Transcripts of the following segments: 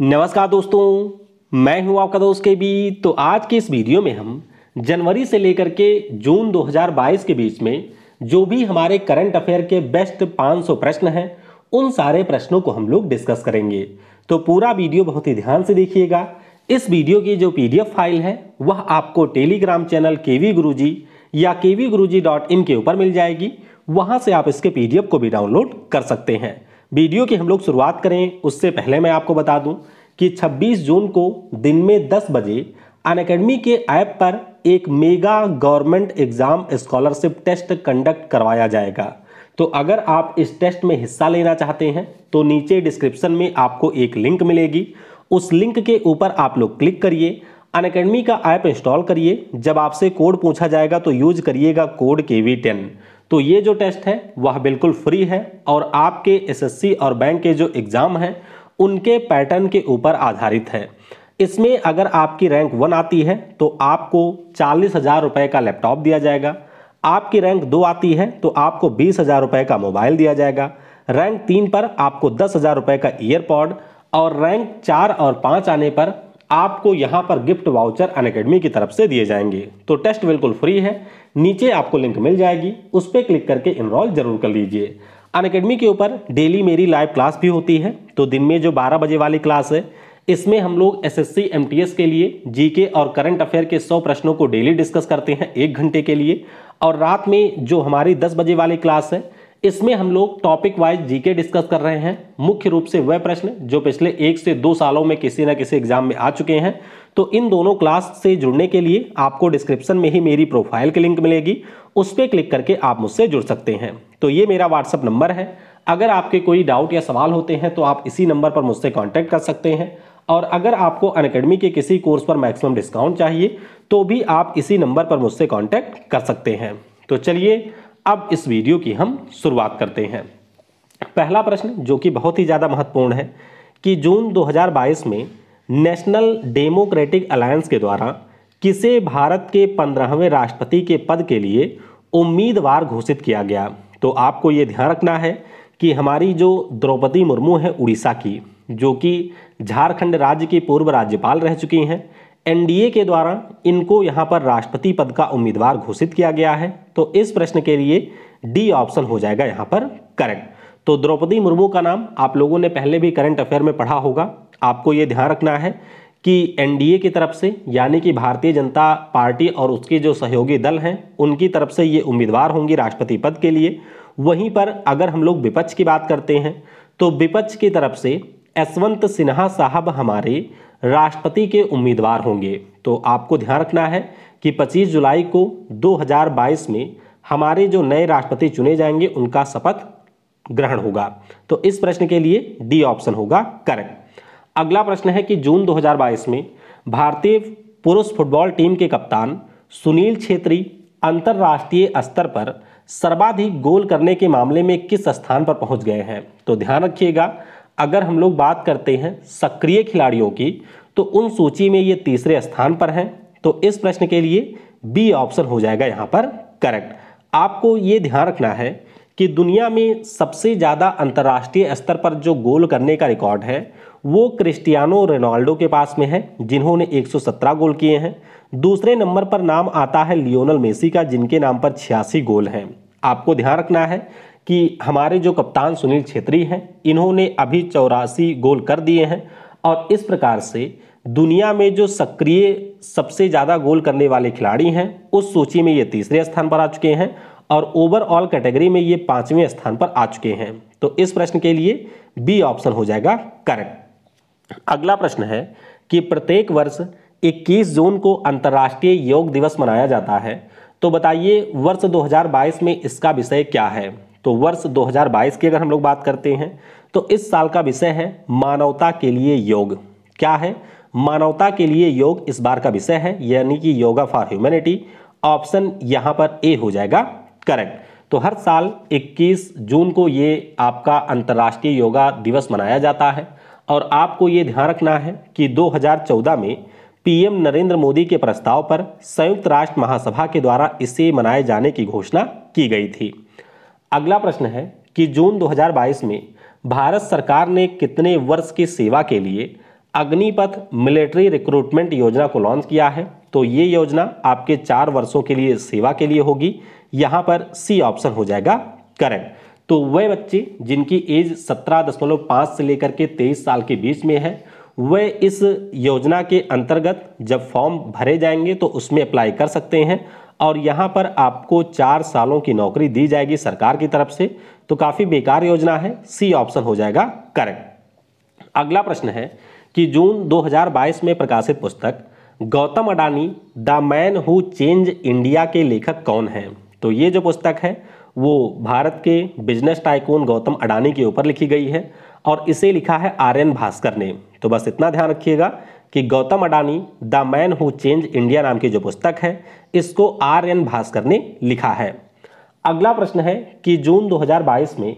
नमस्कार दोस्तों मैं हूं आपका दोस्त के बी तो आज के इस वीडियो में हम जनवरी से लेकर के जून 2022 के बीच में जो भी हमारे करंट अफेयर के बेस्ट 500 प्रश्न हैं उन सारे प्रश्नों को हम लोग डिस्कस करेंगे तो पूरा वीडियो बहुत ही ध्यान से देखिएगा इस वीडियो की जो पीडीएफ फाइल है वह आपको टेलीग्राम चैनल के वी या के वी डॉट इन के ऊपर मिल जाएगी वहाँ से आप इसके पीडीएफ को भी डाउनलोड कर सकते हैं वीडियो की हम लोग शुरुआत करें उससे पहले मैं आपको बता दूं कि 26 जून को दिन में 10 बजे अन अकेडमी के ऐप पर एक mega government exam scholarship test conduct करवाया जाएगा तो अगर आप इस टेस्ट में हिस्सा लेना चाहते हैं तो नीचे डिस्क्रिप्शन में आपको एक लिंक मिलेगी उस लिंक के ऊपर आप लोग क्लिक करिए अन का ऐप इंस्टॉल करिए जब आपसे कोड पूछा जाएगा तो यूज करिएगा कोड के वी टेन तो ये जो टेस्ट है वह बिल्कुल फ्री है और आपके एसएससी और बैंक के जो एग्ज़ाम हैं उनके पैटर्न के ऊपर आधारित है इसमें अगर आपकी रैंक वन आती है तो आपको चालीस हज़ार रुपये का लैपटॉप दिया जाएगा आपकी रैंक दो आती है तो आपको बीस हज़ार रुपये का मोबाइल दिया जाएगा रैंक तीन पर आपको दस हज़ार रुपये का ईयरपॉड और रैंक चार और पाँच आने पर आपको यहाँ पर गिफ्ट वाउचर अन अकेडमी की तरफ से दिए जाएंगे तो टेस्ट बिल्कुल फ्री है नीचे आपको लिंक मिल जाएगी उस पर क्लिक करके इनरोल जरूर कर लीजिए अन अकेडमी के ऊपर डेली मेरी लाइव क्लास भी होती है तो दिन में जो बारह बजे वाली क्लास है इसमें हम लोग एस एस के लिए जीके और करंट अफेयर के 100 प्रश्नों को डेली डिस्कस करते हैं एक घंटे के लिए और रात में जो हमारी 10 बजे वाली क्लास है इसमें हम लोग टॉपिक वाइज जीके डिस्कस कर रहे हैं मुख्य रूप से वह प्रश्न जो पिछले एक से दो सालों में किसी ना किसी एग्जाम में आ चुके हैं तो इन दोनों क्लास से जुड़ने के लिए आपको डिस्क्रिप्शन में ही मेरी प्रोफाइल की लिंक मिलेगी उस पर क्लिक करके आप मुझसे जुड़ सकते हैं तो ये मेरा व्हाट्सअप नंबर है अगर आपके कोई डाउट या सवाल होते हैं तो आप इसी नंबर पर मुझसे कॉन्टैक्ट कर सकते हैं और अगर आपको अनकेडमी के किसी कोर्स पर मैक्सिमम डिस्काउंट चाहिए तो भी आप इसी नंबर पर मुझसे कॉन्टैक्ट कर सकते हैं तो चलिए अब इस वीडियो की हम शुरुआत करते हैं पहला प्रश्न जो कि बहुत ही ज़्यादा महत्वपूर्ण है कि जून 2022 में नेशनल डेमोक्रेटिक अलायंस के द्वारा किसे भारत के पंद्रहवें राष्ट्रपति के पद के लिए उम्मीदवार घोषित किया गया तो आपको ये ध्यान रखना है कि हमारी जो द्रौपदी मुर्मू है उड़ीसा की जो कि झारखंड राज्य की पूर्व राज्यपाल रह चुकी हैं एनडीए के द्वारा इनको यहाँ पर राष्ट्रपति पद का उम्मीदवार घोषित किया गया है तो इस प्रश्न के लिए डी ऑप्शन हो जाएगा यहाँ पर करेक्ट तो द्रौपदी मुर्मू का नाम आप लोगों ने पहले भी करंट अफेयर में पढ़ा होगा आपको ये ध्यान रखना है कि एनडीए की तरफ से यानी कि भारतीय जनता पार्टी और उसके जो सहयोगी दल हैं उनकी तरफ से ये उम्मीदवार होंगी राष्ट्रपति पद के लिए वहीं पर अगर हम लोग विपक्ष की बात करते हैं तो विपक्ष की तरफ से यशवंत सिन्हा साहब हमारे राष्ट्रपति के उम्मीदवार होंगे तो आपको ध्यान रखना है कि 25 जुलाई को 2022 में हमारे जो नए राष्ट्रपति चुने जाएंगे उनका शपथ ग्रहण होगा तो इस प्रश्न के लिए डी ऑप्शन होगा करेक्ट अगला प्रश्न है कि जून 2022 में भारतीय पुरुष फुटबॉल टीम के कप्तान सुनील छेत्री अंतर्राष्ट्रीय स्तर पर सर्वाधिक गोल करने के मामले में किस स्थान पर पहुंच गए हैं तो ध्यान रखिएगा अगर हम लोग बात करते हैं सक्रिय खिलाड़ियों की तो उन सूची में ये तीसरे स्थान पर हैं तो इस प्रश्न के लिए बी ऑप्शन हो जाएगा यहाँ पर करेक्ट आपको ये ध्यान रखना है कि दुनिया में सबसे ज़्यादा अंतर्राष्ट्रीय स्तर पर जो गोल करने का रिकॉर्ड है वो क्रिस्टियानो रोनाल्डो के पास में है जिन्होंने 117 गोल किए हैं दूसरे नंबर पर नाम आता है लियोनल मेसी का जिनके नाम पर छियासी गोल हैं आपको ध्यान रखना है कि हमारे जो कप्तान सुनील छेत्री हैं इन्होंने अभी चौरासी गोल कर दिए हैं और इस प्रकार से दुनिया में जो सक्रिय सबसे ज़्यादा गोल करने वाले खिलाड़ी हैं उस सूची में ये तीसरे स्थान पर आ चुके हैं और ओवरऑल कैटेगरी में ये पाँचवें स्थान पर आ चुके हैं तो इस प्रश्न के लिए बी ऑप्शन हो जाएगा करेक्ट अगला प्रश्न है कि प्रत्येक वर्ष 21 जून को अंतर्राष्ट्रीय योग दिवस मनाया जाता है तो बताइए वर्ष 2022 में इसका विषय क्या है तो वर्ष 2022 की अगर हम लोग बात करते हैं तो इस साल का विषय है मानवता के लिए योग क्या है मानवता के लिए योग इस बार का विषय है यानी कि योगा फॉर ह्यूमैनिटी ऑप्शन यहां पर ए हो जाएगा करेक्ट तो हर साल 21 जून को ये आपका अंतर्राष्ट्रीय योगा दिवस मनाया जाता है और आपको ये ध्यान रखना है कि 2014 में पीएम नरेंद्र मोदी के प्रस्ताव पर संयुक्त राष्ट्र महासभा के द्वारा इसे मनाए जाने की घोषणा की गई थी अगला प्रश्न है कि जून 2022 में भारत सरकार ने कितने वर्ष की सेवा के लिए अग्निपथ मिलिट्री रिक्रूटमेंट योजना को लॉन्च किया है तो ये योजना आपके चार वर्षों के लिए सेवा के लिए होगी यहाँ पर सी ऑप्शन हो जाएगा करेक्ट तो वह बच्चे जिनकी एज 17.5 से लेकर के 23 साल के बीच में है वह इस योजना के अंतर्गत जब फॉर्म भरे जाएंगे तो उसमें अप्लाई कर सकते हैं और यहाँ पर आपको चार सालों की नौकरी दी जाएगी सरकार की तरफ से तो काफ़ी बेकार योजना है सी ऑप्शन हो जाएगा करेक्ट अगला प्रश्न है कि जून 2022 में प्रकाशित पुस्तक Gautam Adani the man who change India के लेखक कौन हैं तो ये जो पुस्तक है वो भारत के बिजनेस टाइकून गौतम अडानी के ऊपर लिखी गई है और इसे लिखा है आर्यन भास्कर ने तो बस इतना ध्यान रखिएगा कि Gautam Adani the man who change India नाम की जो पुस्तक है इसको आर एन भास्कर ने लिखा है अगला प्रश्न है कि जून 2022 में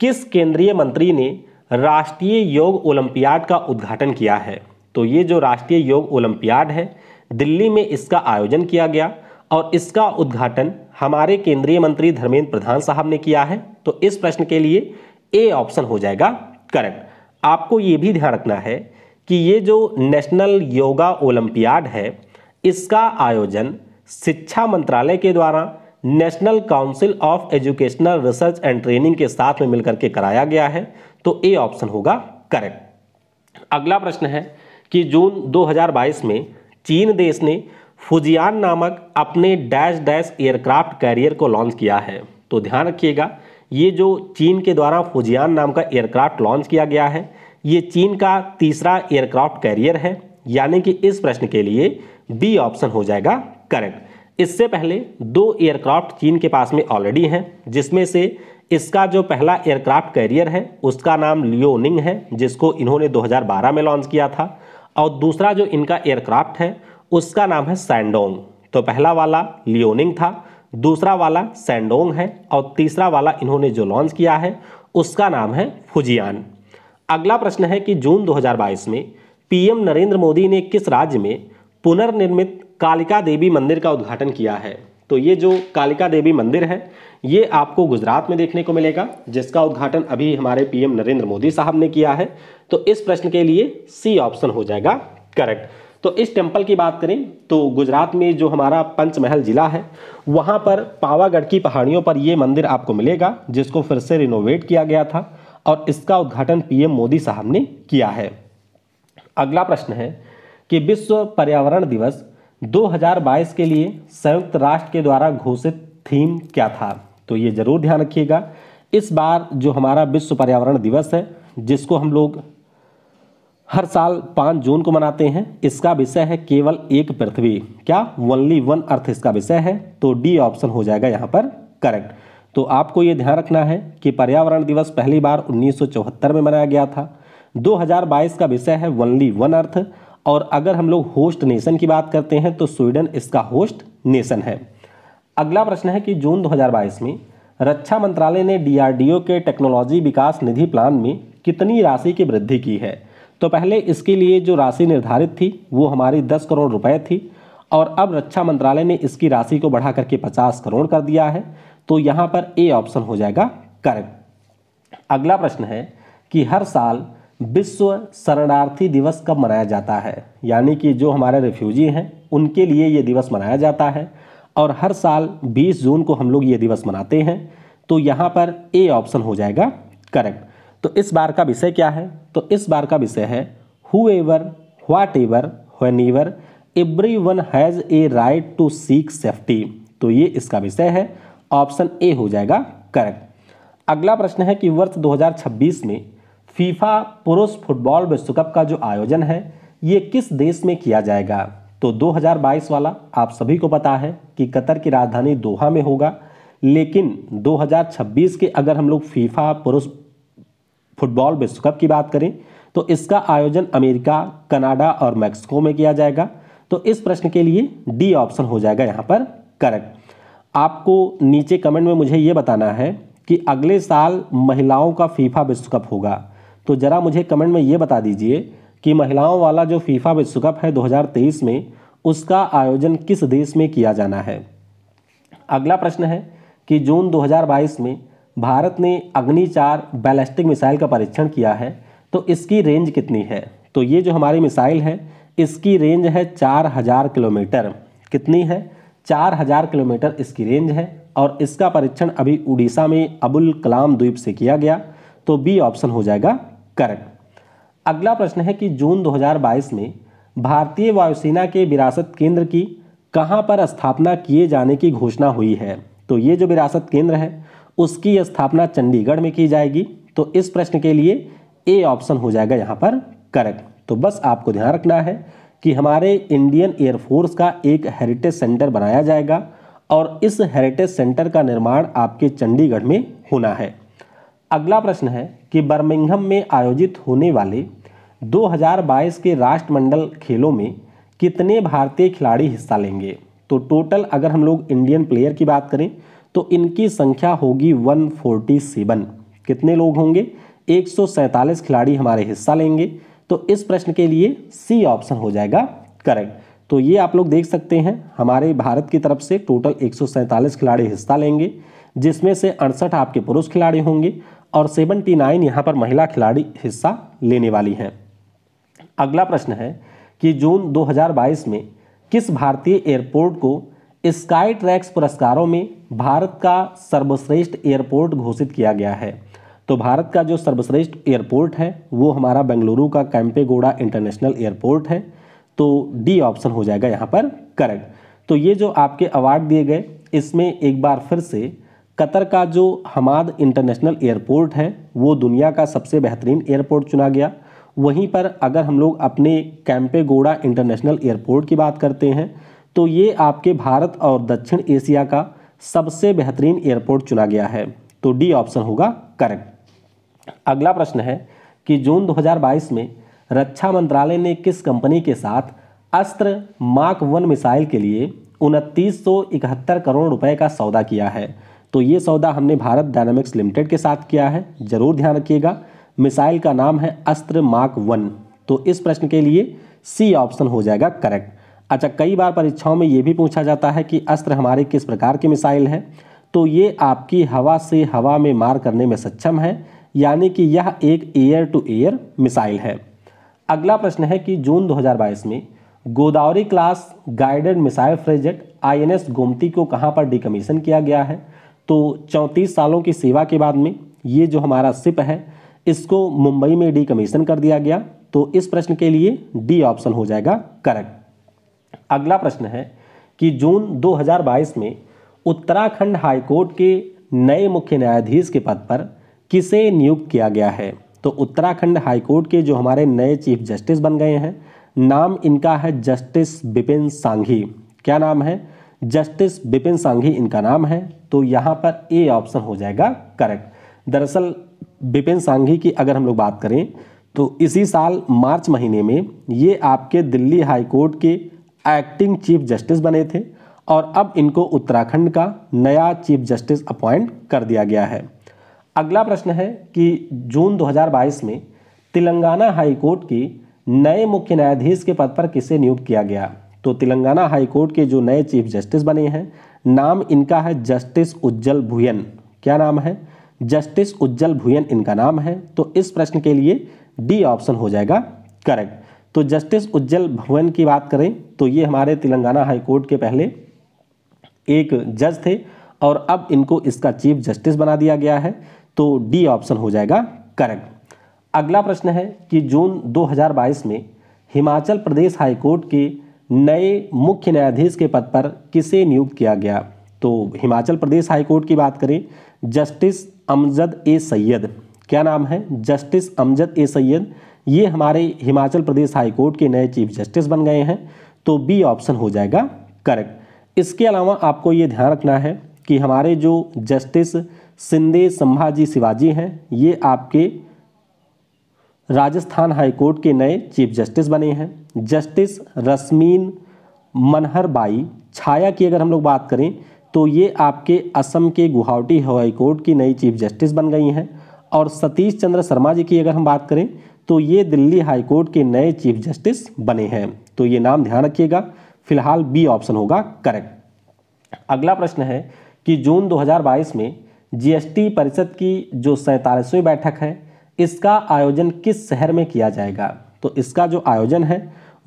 किस केंद्रीय मंत्री ने राष्ट्रीय योग ओलंपियाड का उद्घाटन किया है तो ये जो राष्ट्रीय योग ओलंपियाड है दिल्ली में इसका आयोजन किया गया और इसका उद्घाटन हमारे केंद्रीय मंत्री धर्मेंद्र प्रधान साहब ने किया है तो इस प्रश्न के लिए ए ऑप्शन हो जाएगा करेक्ट आपको ये भी ध्यान रखना है कि ये जो नेशनल योगा ओलंपियाड है इसका आयोजन शिक्षा मंत्रालय के द्वारा national council of educational research and training के साथ में मिलकर के कराया गया है तो ए ऑप्शन होगा करेक्ट अगला प्रश्न है कि जून 2022 में चीन देश ने फुजियान नामक अपने डैश डैश एयरक्राफ्ट कैरियर को लॉन्च किया है तो ध्यान रखिएगा ये जो चीन के द्वारा फुजियान नाम का एयरक्राफ्ट लॉन्च किया गया है ये चीन का तीसरा एयरक्राफ्ट कैरियर है यानी कि इस प्रश्न के लिए बी ऑप्शन हो जाएगा करेक्ट इससे पहले दो एयरक्राफ्ट चीन के पास में ऑलरेडी हैं जिसमें से इसका जो पहला एयरक्राफ्ट कैरियर है उसका नाम लियोनिंग है जिसको इन्होंने 2012 में लॉन्च किया था और दूसरा जो इनका एयरक्राफ्ट है उसका नाम है सैंडोंग तो पहला वाला लियोनिंग था दूसरा वाला सैंडोंग है और तीसरा वाला इन्होंने जो लॉन्च किया है उसका नाम है फुजियान अगला प्रश्न है कि जून 2022 में पीएम नरेंद्र मोदी ने किस राज्य में पुनर्निर्मित कालिका देवी मंदिर का उद्घाटन किया है तो ये जो कालिका देवी मंदिर है ये आपको गुजरात में देखने को मिलेगा जिसका उद्घाटन अभी हमारे पीएम नरेंद्र मोदी साहब ने किया है तो इस प्रश्न के लिए सी ऑप्शन हो जाएगा करेक्ट तो इस टेम्पल की बात करें तो गुजरात में जो हमारा पंचमहल जिला है वहाँ पर पावागढ़ की पहाड़ियों पर ये मंदिर आपको मिलेगा जिसको फिर से रिनोवेट किया गया था और इसका उद्घाटन पीएम मोदी साहब ने किया है अगला प्रश्न है कि विश्व पर्यावरण दिवस 2022 के लिए संयुक्त राष्ट्र के द्वारा घोषित थीम क्या था तो ये जरूर ध्यान रखिएगा इस बार जो हमारा विश्व पर्यावरण दिवस है जिसको हम लोग हर साल पाँच जून को मनाते हैं इसका विषय है केवल एक पृथ्वी क्या वनली वन अर्थ इसका विषय है तो डी ऑप्शन हो जाएगा यहाँ पर करेक्ट तो आपको ये ध्यान रखना है कि पर्यावरण दिवस पहली बार 1974 में मनाया गया था 2022 का विषय है वनली वन अर्थ और अगर हम लोग होस्ट नेशन की बात करते हैं तो स्वीडन इसका होस्ट नेशन है अगला प्रश्न है कि जून 2022 में रक्षा मंत्रालय ने डीआरडीओ के टेक्नोलॉजी विकास निधि प्लान में कितनी राशि की वृद्धि की है तो पहले इसके लिए जो राशि निर्धारित थी वो हमारी दस करोड़ रुपए थी और अब रक्षा मंत्रालय ने इसकी राशि को बढ़ा करके पचास करोड़ कर दिया है तो यहाँ पर ए ऑप्शन हो जाएगा करेक्ट अगला प्रश्न है कि हर साल विश्व शरणार्थी दिवस कब मनाया जाता है यानी कि जो हमारे रेफ्यूजी हैं उनके लिए ये दिवस मनाया जाता है और हर साल 20 जून को हम लोग ये दिवस मनाते हैं तो यहाँ पर ए ऑप्शन हो जाएगा करेक्ट तो इस बार का विषय क्या है तो इस बार का विषय है whoever whatever whenever everyone has a right to seek safety तो ये इसका विषय है ऑप्शन ए हो जाएगा करेक्ट अगला प्रश्न है कि वर्ष 2026 में फीफा पुरुष फुटबॉल विश्व कप का जो आयोजन है ये किस देश में किया जाएगा तो 2022 वाला आप सभी को पता है कि कतर की राजधानी दोहा में होगा लेकिन 2026 के अगर हम लोग फीफा पुरुष फुटबॉल विश्व कप की बात करें तो इसका आयोजन अमेरिका कनाडा और मैक्सिको में किया जाएगा तो इस प्रश्न के लिए डी ऑप्शन हो जाएगा यहाँ पर करेक्ट आपको नीचे कमेंट में मुझे ये बताना है कि अगले साल महिलाओं का फीफा विश्व कप होगा तो ज़रा मुझे कमेंट में ये बता दीजिए कि महिलाओं वाला जो फीफा विश्व कप है 2023 में उसका आयोजन किस देश में किया जाना है अगला प्रश्न है कि जून 2022 में भारत ने अग्नि चार बैलिस्टिक मिसाइल का परीक्षण किया है तो इसकी रेंज कितनी है तो ये जो हमारी मिसाइल है इसकी रेंज है चार हज़ार किलोमीटर कितनी है चार हज़ार किलोमीटर इसकी रेंज है और इसका परीक्षण अभी उड़ीसा में अबुल कलाम द्वीप से किया गया तो बी ऑप्शन हो जाएगा करेक्ट अगला प्रश्न है कि जून 2022 में भारतीय वायुसेना के विरासत केंद्र की कहाँ पर स्थापना किए जाने की घोषणा हुई है तो ये जो विरासत केंद्र है उसकी स्थापना चंडीगढ़ में की जाएगी तो इस प्रश्न के लिए ए ऑप्शन हो जाएगा यहाँ पर करेक्ट तो बस आपको ध्यान रखना है कि हमारे इंडियन एयरफोर्स का एक हेरिटेज सेंटर बनाया जाएगा और इस हेरिटेज सेंटर का निर्माण आपके चंडीगढ़ में होना है अगला प्रश्न है कि बर्मिंगहम में आयोजित होने वाले 2022 के राष्ट्रमंडल खेलों में कितने भारतीय खिलाड़ी हिस्सा लेंगे तो टोटल अगर हम लोग इंडियन प्लेयर की बात करें तो इनकी संख्या होगी 147 कितने लोग होंगे एक खिलाड़ी हमारे हिस्सा लेंगे तो इस प्रश्न के लिए सी ऑप्शन हो जाएगा करेक्ट तो ये आप लोग देख सकते हैं हमारे भारत की तरफ से टोटल एक खिलाड़ी हिस्सा लेंगे जिसमें से अड़सठ आपके पुरुष खिलाड़ी होंगे और 79 नाइन यहाँ पर महिला खिलाड़ी हिस्सा लेने वाली हैं अगला प्रश्न है कि जून 2022 में किस भारतीय एयरपोर्ट को स्काई ट्रैक्स पुरस्कारों में भारत का सर्वश्रेष्ठ एयरपोर्ट घोषित किया गया है तो भारत का जो सर्वश्रेष्ठ एयरपोर्ट है वो हमारा बेंगलुरु का कैंपेगोड़ा इंटरनेशनल एयरपोर्ट है तो डी ऑप्शन हो जाएगा यहाँ पर करेक्ट तो ये जो आपके अवार्ड दिए गए इसमें एक बार फिर से कतर का जो हमाद इंटरनेशनल एयरपोर्ट है वो दुनिया का सबसे बेहतरीन एयरपोर्ट चुना गया वहीं पर अगर हम लोग अपने गोड़ा इंटरनेशनल एयरपोर्ट की बात करते हैं तो ये आपके भारत और दक्षिण एशिया का सबसे बेहतरीन एयरपोर्ट चुना गया है तो डी ऑप्शन होगा करेक्ट अगला प्रश्न है कि जून 2022 में रक्षा मंत्रालय ने किस कंपनी के साथ अस्त्र मार्क वन मिसाइल के लिए उनतीस करोड़ रुपए का सौदा किया है तो ये सौदा हमने भारत डायनामिक्स लिमिटेड के साथ किया है जरूर ध्यान रखिएगा मिसाइल का नाम है अस्त्र मार्क वन तो इस प्रश्न के लिए सी ऑप्शन हो जाएगा करेक्ट अच्छा कई बार परीक्षाओं में ये भी पूछा जाता है कि अस्त्र हमारे किस प्रकार की मिसाइल है तो ये आपकी हवा से हवा में मार करने में सक्षम है यानी कि यह एक एयर टू एयर मिसाइल है अगला प्रश्न है कि जून 2022 में Godavari class guided missile frigate INS Gomti को कहां पर डिकमीशन किया गया है तो चौंतीस सालों की सेवा के बाद में ये जो हमारा सिप है इसको मुंबई में डी कमीशन कर दिया गया तो इस प्रश्न के लिए डी ऑप्शन हो जाएगा करेक्ट अगला प्रश्न है कि जून 2022 में उत्तराखंड हाईकोर्ट के नए मुख्य न्यायाधीश के पद पर किसे नियुक्त किया गया है तो उत्तराखंड हाईकोर्ट के जो हमारे नए चीफ जस्टिस बन गए हैं नाम इनका है जस्टिस बिपिन सांघी क्या नाम है जस्टिस बिपिन सांघी इनका नाम है तो यहाँ पर ए ऑप्शन हो जाएगा करेक्ट दरअसल बिपिन सांघी की अगर हम लोग बात करें तो इसी साल मार्च महीने में ये आपके दिल्ली हाई कोर्ट के एक्टिंग चीफ जस्टिस बने थे और अब इनको उत्तराखंड का नया चीफ जस्टिस अपॉइंट कर दिया गया है अगला प्रश्न है कि जून 2022 में तेलंगाना हाई कोर्ट के नए मुख्य न्यायाधीश के पद पर किसे नियुक्त किया गया तो तेलंगाना हाईकोर्ट के जो नए चीफ जस्टिस बने हैं नाम इनका है जस्टिस उज्जवल भुयन क्या नाम है जस्टिस उज्जवल भुयन इनका नाम है तो इस प्रश्न के लिए डी ऑप्शन हो जाएगा करेक्ट तो जस्टिस उज्जवल भुवन की बात करें तो ये हमारे तेलंगाना हाईकोर्ट के पहले एक जज थे और अब इनको इसका चीफ जस्टिस बना दिया गया है तो डी ऑप्शन हो जाएगा करेक्ट अगला प्रश्न है कि जून 2022 में हिमाचल प्रदेश हाईकोर्ट के नए मुख्य न्यायाधीश के पद पर किसे नियुक्त किया गया तो हिमाचल प्रदेश हाईकोर्ट की बात करें जस्टिस अमजद ए सैयद क्या नाम है जस्टिस अमजद ए सैयद ये हमारे हिमाचल प्रदेश हाईकोर्ट के नए चीफ जस्टिस बन गए हैं तो बी ऑप्शन हो जाएगा करेक्ट इसके अलावा आपको ये ध्यान रखना है कि हमारे जो जस्टिस सिंदे संभाजी शिवाजी हैं ये आपके राजस्थान हाईकोर्ट के नए चीफ जस्टिस बने हैं जस्टिस मनहर मनहरबाई छाया की अगर हम लोग बात करें तो ये आपके असम के गुवाहाटी हाईकोर्ट की नई चीफ जस्टिस बन गई हैं और सतीश चंद्र शर्मा जी की अगर हम बात करें तो ये दिल्ली हाईकोर्ट के नए चीफ जस्टिस बने हैं तो ये नाम ध्यान रखिएगा फिलहाल बी ऑप्शन होगा करेक्ट अगला प्रश्न है कि जून 2022 में जीएसटी परिषद की जो सैंतालीसवीं बैठक है इसका आयोजन किस शहर में किया जाएगा तो इसका जो आयोजन है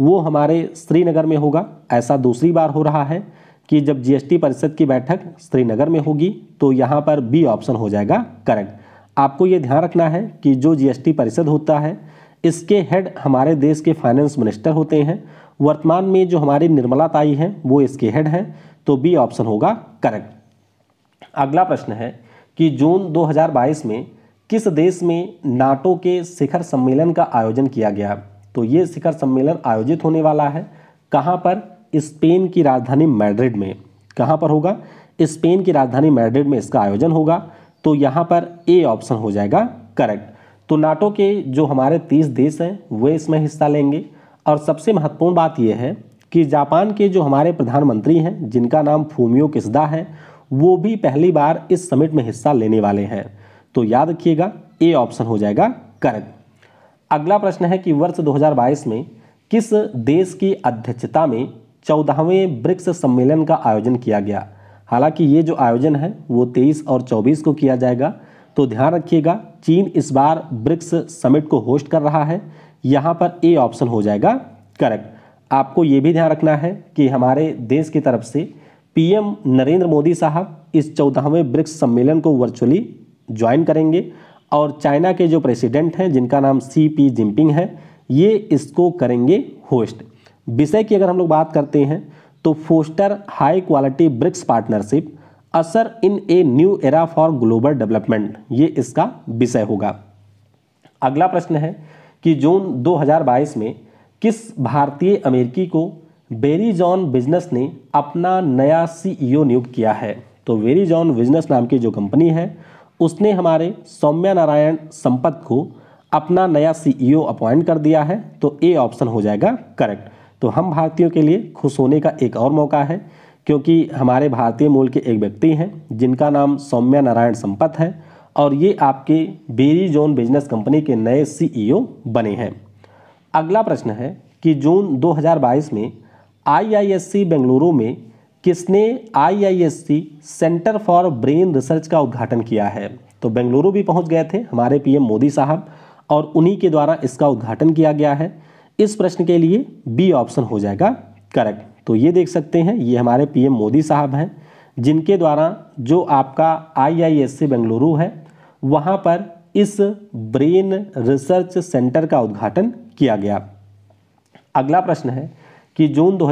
वो हमारे श्रीनगर में होगा ऐसा दूसरी बार हो रहा है कि जब जीएसटी परिषद की बैठक श्रीनगर में होगी तो यहाँ पर बी ऑप्शन हो जाएगा करेक्ट आपको ये ध्यान रखना है कि जो जीएसटी परिषद होता है इसके हेड हमारे देश के फाइनेंस मिनिस्टर होते हैं वर्तमान में जो हमारी निर्मला ताई हैं वो इसके हेड हैं तो बी ऑप्शन होगा करेक्ट अगला प्रश्न है कि जून 2022 में किस देश में नाटो के शिखर सम्मेलन का आयोजन किया गया तो ये शिखर सम्मेलन आयोजित होने वाला है कहाँ पर स्पेन की राजधानी मैड्रिड में कहाँ पर होगा स्पेन की राजधानी मैड्रिड में इसका आयोजन होगा तो यहाँ पर ए ऑप्शन हो जाएगा करेक्ट तो नाटो के जो हमारे तीस देश हैं वे इसमें हिस्सा लेंगे और सबसे महत्वपूर्ण बात यह है कि जापान के जो हमारे प्रधानमंत्री हैं जिनका नाम फूमियो किसदा है वो भी पहली बार इस समिट में हिस्सा लेने वाले हैं तो याद रखिएगा ए ऑप्शन हो जाएगा करेक्ट अगला प्रश्न है कि वर्ष 2022 में किस देश की अध्यक्षता में चौदहवें ब्रिक्स सम्मेलन का आयोजन किया गया हालांकि ये जो आयोजन है वो 23 और 24 को किया जाएगा तो ध्यान रखिएगा चीन इस बार ब्रिक्स समिट को होस्ट कर रहा है यहाँ पर ए ऑप्शन हो जाएगा करेक्ट आपको ये भी ध्यान रखना है कि हमारे देश की तरफ से पीएम नरेंद्र मोदी साहब इस चौदहवें ब्रिक्स सम्मेलन को वर्चुअली ज्वाइन करेंगे और चाइना के जो प्रेसिडेंट हैं जिनका नाम सी पी जिनपिंग है ये इसको करेंगे होस्ट विषय की अगर हम लोग बात करते हैं तो foster high quality BRICS partnership usher in a new era for global development ये इसका विषय होगा अगला प्रश्न है कि जून 2022 में किस भारतीय अमेरिकी को बेरी जॉन बिजनेस ने अपना नया सीईओ नियुक्त किया है तो वेरी जॉन बिजनेस नाम की जो कंपनी है उसने हमारे सौम्या नारायण संपत को अपना नया सीईओ अपॉइंट e कर दिया है तो ए ऑप्शन हो जाएगा करेक्ट तो हम भारतीयों के लिए खुश होने का एक और मौका है क्योंकि हमारे भारतीय मूल के एक व्यक्ति हैं जिनका नाम सौम्या नारायण संपत है और ये आपके बेरी जोन बिजनेस कंपनी के नए सीईओ e बने हैं अगला प्रश्न है कि जून 2022 में आईआईएससी बेंगलुरु में किसने IISc centre for brain research का उद्घाटन किया है तो बेंगलुरु भी पहुंच गए थे हमारे पीएम मोदी साहब और उन्हीं के द्वारा इसका उद्घाटन किया गया है इस प्रश्न के लिए बी ऑप्शन हो जाएगा करेक्ट तो ये देख सकते हैं ये हमारे पीएम मोदी साहब हैं जिनके द्वारा जो आपका आईआईएससी बेंगलुरु है वहाँ पर इस ब्रेन रिसर्च सेंटर का उद्घाटन किया गया अगला प्रश्न है कि जून दो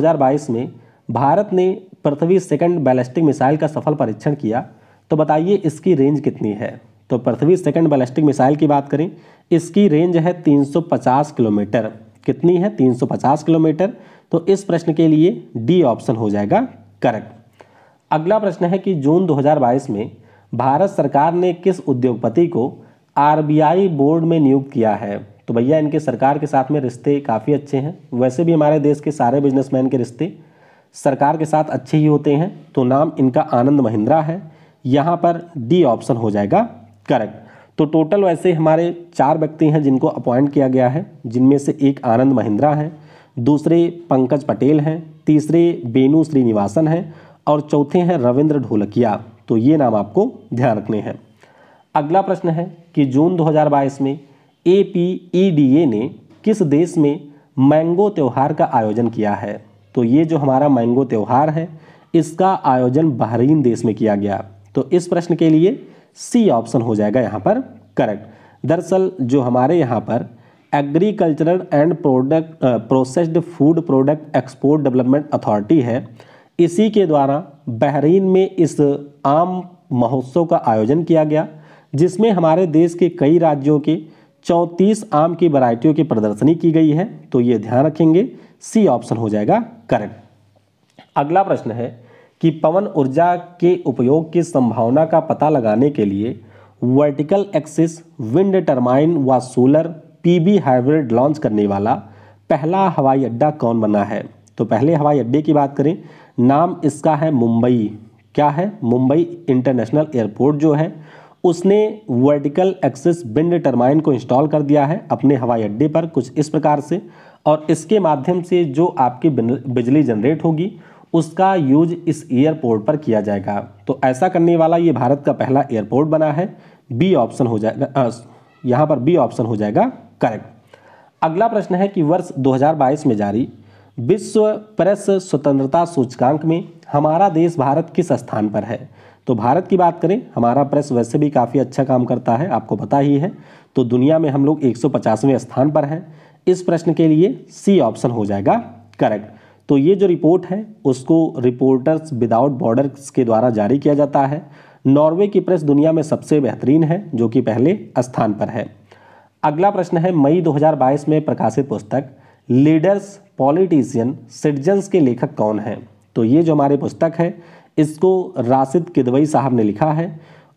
में भारत ने पृथ्वी सेकंड बैलिस्टिक मिसाइल का सफल परीक्षण किया तो बताइए इसकी रेंज कितनी है तो पृथ्वी सेकंड बैलिस्टिक मिसाइल की बात करें इसकी रेंज है 350 किलोमीटर कितनी है 350 किलोमीटर तो इस प्रश्न के लिए डी ऑप्शन हो जाएगा करेक्ट अगला प्रश्न है कि जून 2022 में भारत सरकार ने किस उद्योगपति को आर बोर्ड में नियुक्त किया है तो भैया इनके सरकार के साथ में रिश्ते काफ़ी अच्छे हैं वैसे भी हमारे देश के सारे बिजनेसमैन के रिश्ते सरकार के साथ अच्छे ही होते हैं तो नाम इनका आनंद महिंद्रा है यहाँ पर डी ऑप्शन हो जाएगा करेक्ट तो टोटल वैसे हमारे चार व्यक्ति हैं जिनको अपॉइंट किया गया है जिनमें से एक आनंद महिंद्रा है दूसरे पंकज पटेल हैं तीसरे बेनू श्रीनिवासन हैं और चौथे हैं रविंद्र ढोलकिया तो ये नाम आपको ध्यान रखने हैं अगला प्रश्न है कि जून 2022 में A P E D A ने किस देश में मैंगो त्यौहार का आयोजन किया है तो ये जो हमारा मैंगो त्यौहार है इसका आयोजन बहरीन देश में किया गया तो इस प्रश्न के लिए सी ऑप्शन हो जाएगा यहाँ पर करेक्ट दरअसल जो हमारे यहाँ पर agricultural and product processed food product export development authority है इसी के द्वारा बहरीन में इस आम महोत्सव का आयोजन किया गया जिसमें हमारे देश के कई राज्यों के चौंतीस आम की वरायटियों की प्रदर्शनी की गई है तो ये ध्यान रखेंगे सी ऑप्शन हो जाएगा करेक्ट अगला प्रश्न है कि पवन ऊर्जा के उपयोग की संभावना का पता लगाने के लिए वर्टिकल एक्सिस विंड टर्माइन व सोलर पीबी हाइब्रिड लॉन्च करने वाला पहला हवाई अड्डा कौन बना है तो पहले हवाई अड्डे की बात करें नाम इसका है मुंबई क्या है मुंबई इंटरनेशनल एयरपोर्ट जो है उसने वर्टिकल एक्सिस विंड टर्माइन को इंस्टॉल कर दिया है अपने हवाई अड्डे पर कुछ इस प्रकार से और इसके माध्यम से जो आपकी बिजली जनरेट होगी उसका यूज इस एयरपोर्ट पर किया जाएगा तो ऐसा करने वाला ये भारत का पहला एयरपोर्ट बना है बी ऑप्शन हो जाएगा यहाँ पर बी ऑप्शन हो जाएगा करेक्ट अगला प्रश्न है कि वर्ष 2022 में जारी विश्व प्रेस स्वतंत्रता सूचकांक में हमारा देश भारत किस स्थान पर है तो भारत की बात करें हमारा प्रेस वैसे भी काफ़ी अच्छा काम करता है आपको पता ही है तो दुनिया में हम लोग 150वें स्थान पर हैं इस प्रश्न के लिए सी ऑप्शन हो जाएगा करेक्ट तो ये जो रिपोर्ट है उसको रिपोर्टर्स विदाउट बॉर्डर्स के द्वारा जारी किया जाता है नॉर्वे की प्रेस दुनिया में सबसे बेहतरीन है जो कि पहले स्थान पर है अगला प्रश्न है मई 2022 में प्रकाशित पुस्तक लीडर्स पॉलिटिशियन सिटीजन्स के लेखक कौन हैं तो ये जो हमारी पुस्तक है इसको राशिद किदवई साहब ने लिखा है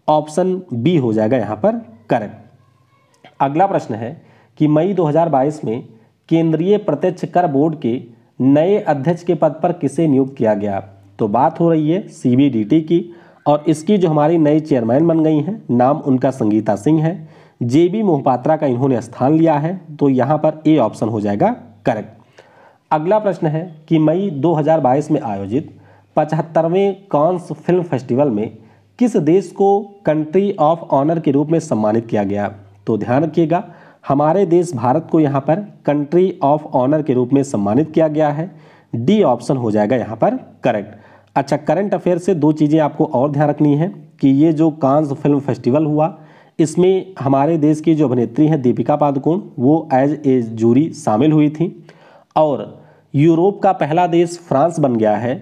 ऑप्शन बी हो जाएगा यहाँ पर करेक्ट अगला प्रश्न है कि मई 2022 में केंद्रीय प्रत्यक्ष कर बोर्ड के नए अध्यक्ष के पद पर किसे नियुक्त किया गया तो बात हो रही है सीबीडीटी की और इसकी जो हमारी नई चेयरमैन बन गई हैं नाम उनका संगीता सिंह है जे बी मोहपात्रा का इन्होंने स्थान लिया है तो यहाँ पर ए ऑप्शन हो जाएगा करेक्ट अगला प्रश्न है कि मई 2022 में आयोजित पचहत्तरवें कॉन्स फिल्म फेस्टिवल में किस देश को कंट्री ऑफ ऑनर के रूप में सम्मानित किया गया तो ध्यान रखिएगा हमारे देश भारत को यहाँ पर कंट्री ऑफ ऑनर के रूप में सम्मानित किया गया है डी ऑप्शन हो जाएगा यहाँ पर करेक्ट अच्छा करंट अफेयर से दो चीज़ें आपको और ध्यान रखनी है कि ये जो कांस फिल्म फेस्टिवल हुआ इसमें हमारे देश की जो अभिनेत्री हैं दीपिका पादुकोण वो एज ए जूरी शामिल हुई थी और यूरोप का पहला देश फ्रांस बन गया है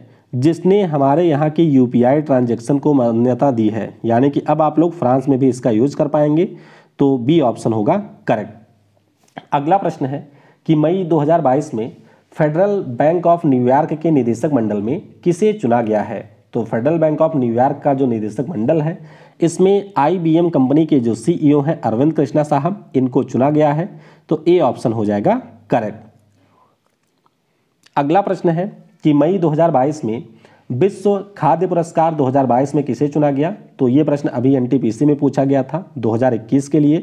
जिसने हमारे यहाँ के यू ट्रांजेक्शन को मान्यता दी है यानी कि अब आप लोग फ्रांस में भी इसका यूज़ कर पाएंगे तो बी ऑप्शन होगा करेक्ट अगला प्रश्न है कि मई 2022 में फेडरल बैंक ऑफ न्यूयॉर्क के निदेशक मंडल में किसे चुना गया है तो फेडरल बैंक ऑफ न्यूयॉर्क का जो निदेशक मंडल है इसमें आईबीएम कंपनी के जो सीईओ e हैं अरविंद कृष्णा साहब इनको चुना गया है तो ए ऑप्शन हो जाएगा करेक्ट अगला प्रश्न है कि मई 2022 में विश्व खाद्य पुरस्कार 2022 में किसे चुना गया तो ये प्रश्न अभी एनटीपीसी में पूछा गया था 2021 के लिए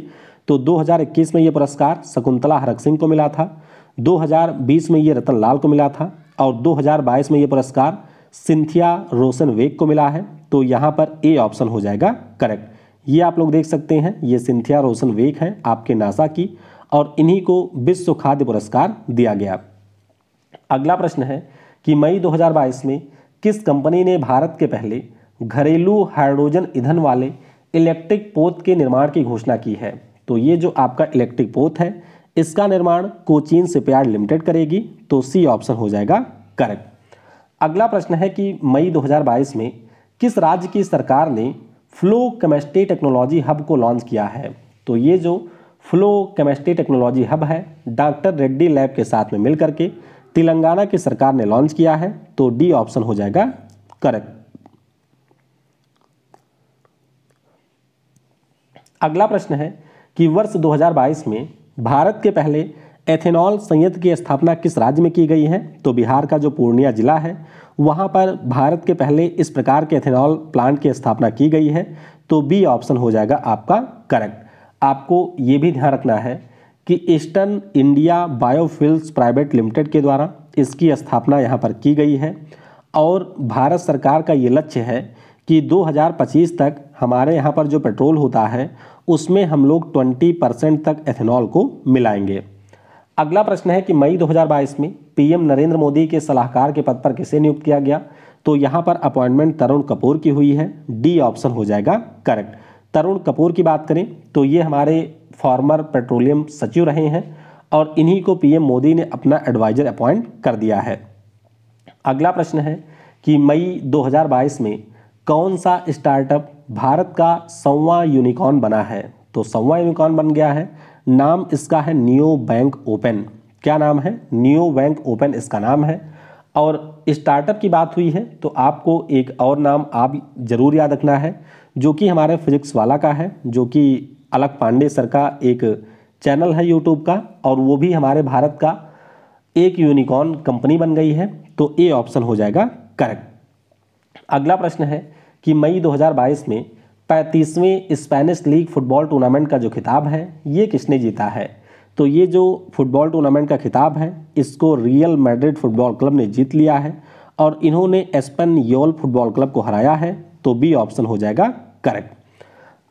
तो 2021 में ये पुरस्कार शकुंतला हरक सिंह को मिला था 2020 में ये रतन लाल को मिला था और 2022 में ये पुरस्कार सिंथिया रोशन वेग को मिला है तो यहाँ पर ए ऑप्शन हो जाएगा करेक्ट ये आप लोग देख सकते हैं ये सिंथिया रोशन वेग है आपके नासा की और इन्हीं को विश्व खाद्य पुरस्कार दिया गया अगला प्रश्न है कि मई 2022 में किस कंपनी ने भारत के पहले घरेलू हाइड्रोजन ईंधन वाले इलेक्ट्रिक पोत के निर्माण की घोषणा की है तो ये जो आपका इलेक्ट्रिक पोत है इसका निर्माण कोचीन शिपयार्ड लिमिटेड करेगी तो सी ऑप्शन हो जाएगा करेक्ट अगला प्रश्न है कि मई 2022 में किस राज्य की सरकार ने फ्लो केमिस्ट्री टेक्नोलॉजी हब को लॉन्च किया है तो ये जो फ्लो केमिस्ट्री टेक्नोलॉजी हब है डॉक्टर रेड्डी लैब के साथ में मिल करके तेलंगाना की सरकार ने लॉन्च किया है तो डी ऑप्शन हो जाएगा करेक्ट अगला प्रश्न है कि वर्ष 2022 में भारत के पहले एथेनॉल संयंत्र की स्थापना किस राज्य में की गई है तो बिहार का जो पूर्णिया जिला है वहां पर भारत के पहले इस प्रकार के एथेनॉल प्लांट की स्थापना की गई है तो बी ऑप्शन हो जाएगा आपका करेक्ट आपको ये भी ध्यान रखना है कि eastern India biofuels private limited के द्वारा इसकी स्थापना यहाँ पर की गई है और भारत सरकार का ये लक्ष्य है कि 2025 तक हमारे यहाँ पर जो पेट्रोल होता है उसमें हम लोग 20 परसेंट तक एथेनॉल को मिलाएंगे अगला प्रश्न है कि मई 2022 में पीएम नरेंद्र मोदी के सलाहकार के पद पर किसे नियुक्त किया गया तो यहाँ पर अपॉइंटमेंट तरुण कपूर की हुई है डी ऑप्शन हो जाएगा करेक्ट तरुण कपूर की बात करें तो ये हमारे फॉर्मर पेट्रोलियम सचिव रहे हैं और इन्हीं को पीएम मोदी ने अपना एडवाइज़र अपॉइंट कर दिया है अगला प्रश्न है कि मई 2022 में कौन सा स्टार्टअप भारत का सौवा यूनिकॉर्न बना है तो सौवा यूनिकॉर्न बन गया है नाम इसका है नियो बैंक ओपन क्या नाम है नियो बैंक ओपन इसका नाम है और स्टार्टअप की बात हुई है तो आपको एक और नाम आप ज़रूर याद रखना है जो कि हमारे फिजिक्स वाला का है जो कि अलग पांडे सर का एक चैनल है यूट्यूब का और वो भी हमारे भारत का एक यूनिकॉर्न कंपनी बन गई है तो ए ऑप्शन हो जाएगा करेक्ट अगला प्रश्न है कि मई 2022 में पैंतीसवें स्पेनिश लीग फुटबॉल टूर्नामेंट का जो खिताब है ये किसने जीता है तो ये जो फुटबॉल टूर्नामेंट का खिताब है इसको रियल मैड्रिड फुटबॉल क्लब ने जीत लिया है और इन्होंने एस्पन योल फुटबॉल क्लब को हराया है तो बी ऑप्शन हो जाएगा करेक्ट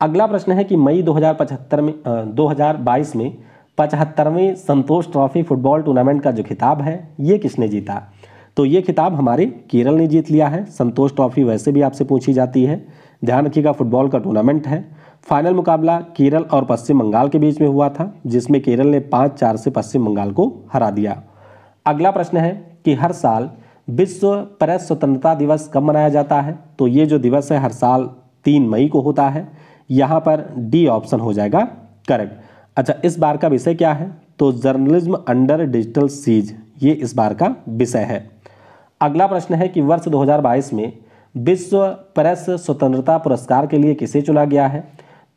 अगला प्रश्न है कि मई 2075 में दो में पचहत्तरवें संतोष ट्रॉफी फुटबॉल टूर्नामेंट का जो खिताब है ये किसने जीता तो ये खिताब हमारे केरल ने जीत लिया है संतोष ट्रॉफी वैसे भी आपसे पूछी जाती है ध्यान रखिएगा फुटबॉल का टूर्नामेंट है फाइनल मुकाबला केरल और पश्चिम बंगाल के बीच में हुआ था जिसमें केरल ने पाँच चार से पश्चिम बंगाल को हरा दिया अगला प्रश्न है कि हर साल विश्व प्रेस स्वतंत्रता दिवस कब मनाया जाता है तो ये जो दिवस है हर साल तीन मई को होता है यहाँ पर डी ऑप्शन हो जाएगा करेक्ट अच्छा इस बार का विषय क्या है तो जर्नलिज्म अंडर डिजिटल सीज ये इस बार का विषय है अगला प्रश्न है कि वर्ष 2022 में विश्व प्रेस स्वतंत्रता पुरस्कार के लिए किसे चुना गया है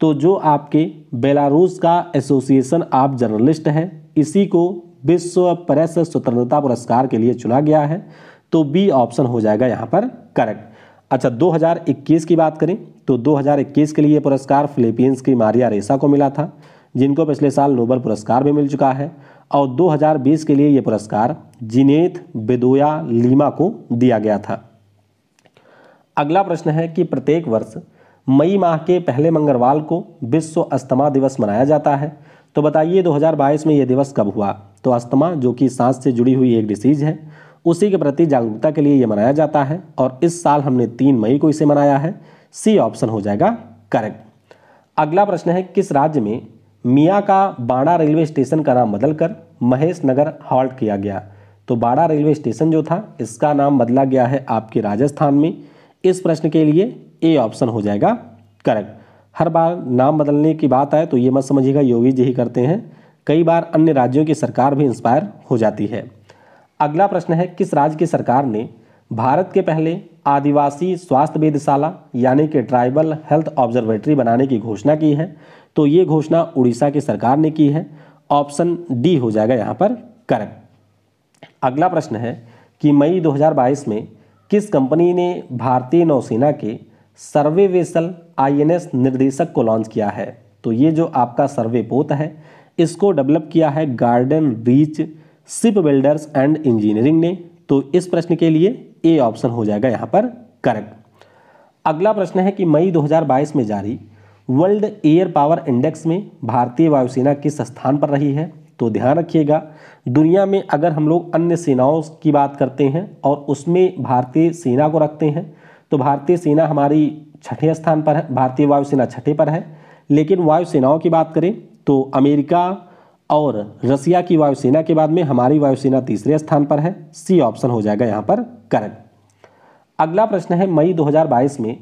तो जो आपके बेलारूस का एसोसिएशन ऑफ जर्नलिस्ट है इसी को विश्व प्रेस स्वतंत्रता पुरस्कार के लिए चुना गया है तो बी ऑप्शन हो जाएगा यहाँ पर करेक्ट अच्छा 2021 की बात करें तो 2021 के लिए पुरस्कार फिलीपींस की मारिया रेसा को मिला था जिनको पिछले साल नोबल पुरस्कार भी मिल चुका है और 2020 के लिए ये पुरस्कार जिनेत बेदोया लीमा को दिया गया था अगला प्रश्न है कि प्रत्येक वर्ष मई माह के पहले मंगलवार को विश्व अस्थमा दिवस मनाया जाता है तो बताइए 2022 में यह दिवस कब हुआ तो अस्थमा जो कि सांस से जुड़ी हुई एक डिसीज है उसी के प्रति जागरूकता के लिए यह मनाया जाता है और इस साल हमने तीन मई को इसे मनाया है सी ऑप्शन हो जाएगा करेक्ट अगला प्रश्न है किस राज्य में मियाँ का बाड़ा रेलवे स्टेशन का नाम बदलकर महेश नगर हॉल्ट किया गया तो बाड़ा रेलवे स्टेशन जो था इसका नाम बदला गया है आपके राजस्थान में इस प्रश्न के लिए ए ऑप्शन हो जाएगा करेक्ट हर बार नाम बदलने की बात आए तो ये मत समझिएगा योगी जी ही करते हैं कई बार अन्य राज्यों की सरकार भी इंस्पायर हो जाती है अगला प्रश्न है किस राज्य की सरकार ने भारत के पहले आदिवासी स्वास्थ्य वेधशाला यानी कि ट्राइबल हेल्थ ऑब्जर्वेटरी बनाने की घोषणा की है तो ये घोषणा उड़ीसा की सरकार ने की है ऑप्शन डी हो जाएगा यहाँ पर करेक्ट अगला प्रश्न है कि मई 2022 में किस कंपनी ने भारतीय नौसेना के सर्वे वेसल आईएनएस निर्देशक को लॉन्च किया है तो ये जो आपका सर्वे पोत है इसको डेवलप किया है garden reach ship builders and engineering ने तो इस प्रश्न के लिए ए ऑप्शन हो जाएगा यहाँ पर करेक्ट अगला प्रश्न है कि मई 2022 में जारी वर्ल्ड एयर पावर इंडेक्स में भारतीय वायुसेना किस स्थान पर रही है तो ध्यान रखिएगा दुनिया में अगर हम लोग अन्य सेनाओं की बात करते हैं और उसमें भारतीय सेना को रखते हैं तो भारतीय सेना हमारी छठे स्थान पर है भारतीय वायुसेना छठे पर है लेकिन वायुसेनाओं की बात करें तो अमेरिका और रसिया की वायुसेना के बाद में हमारी वायुसेना तीसरे स्थान पर है सी ऑप्शन हो जाएगा यहाँ पर करेक्ट अगला प्रश्न है मई 2022 में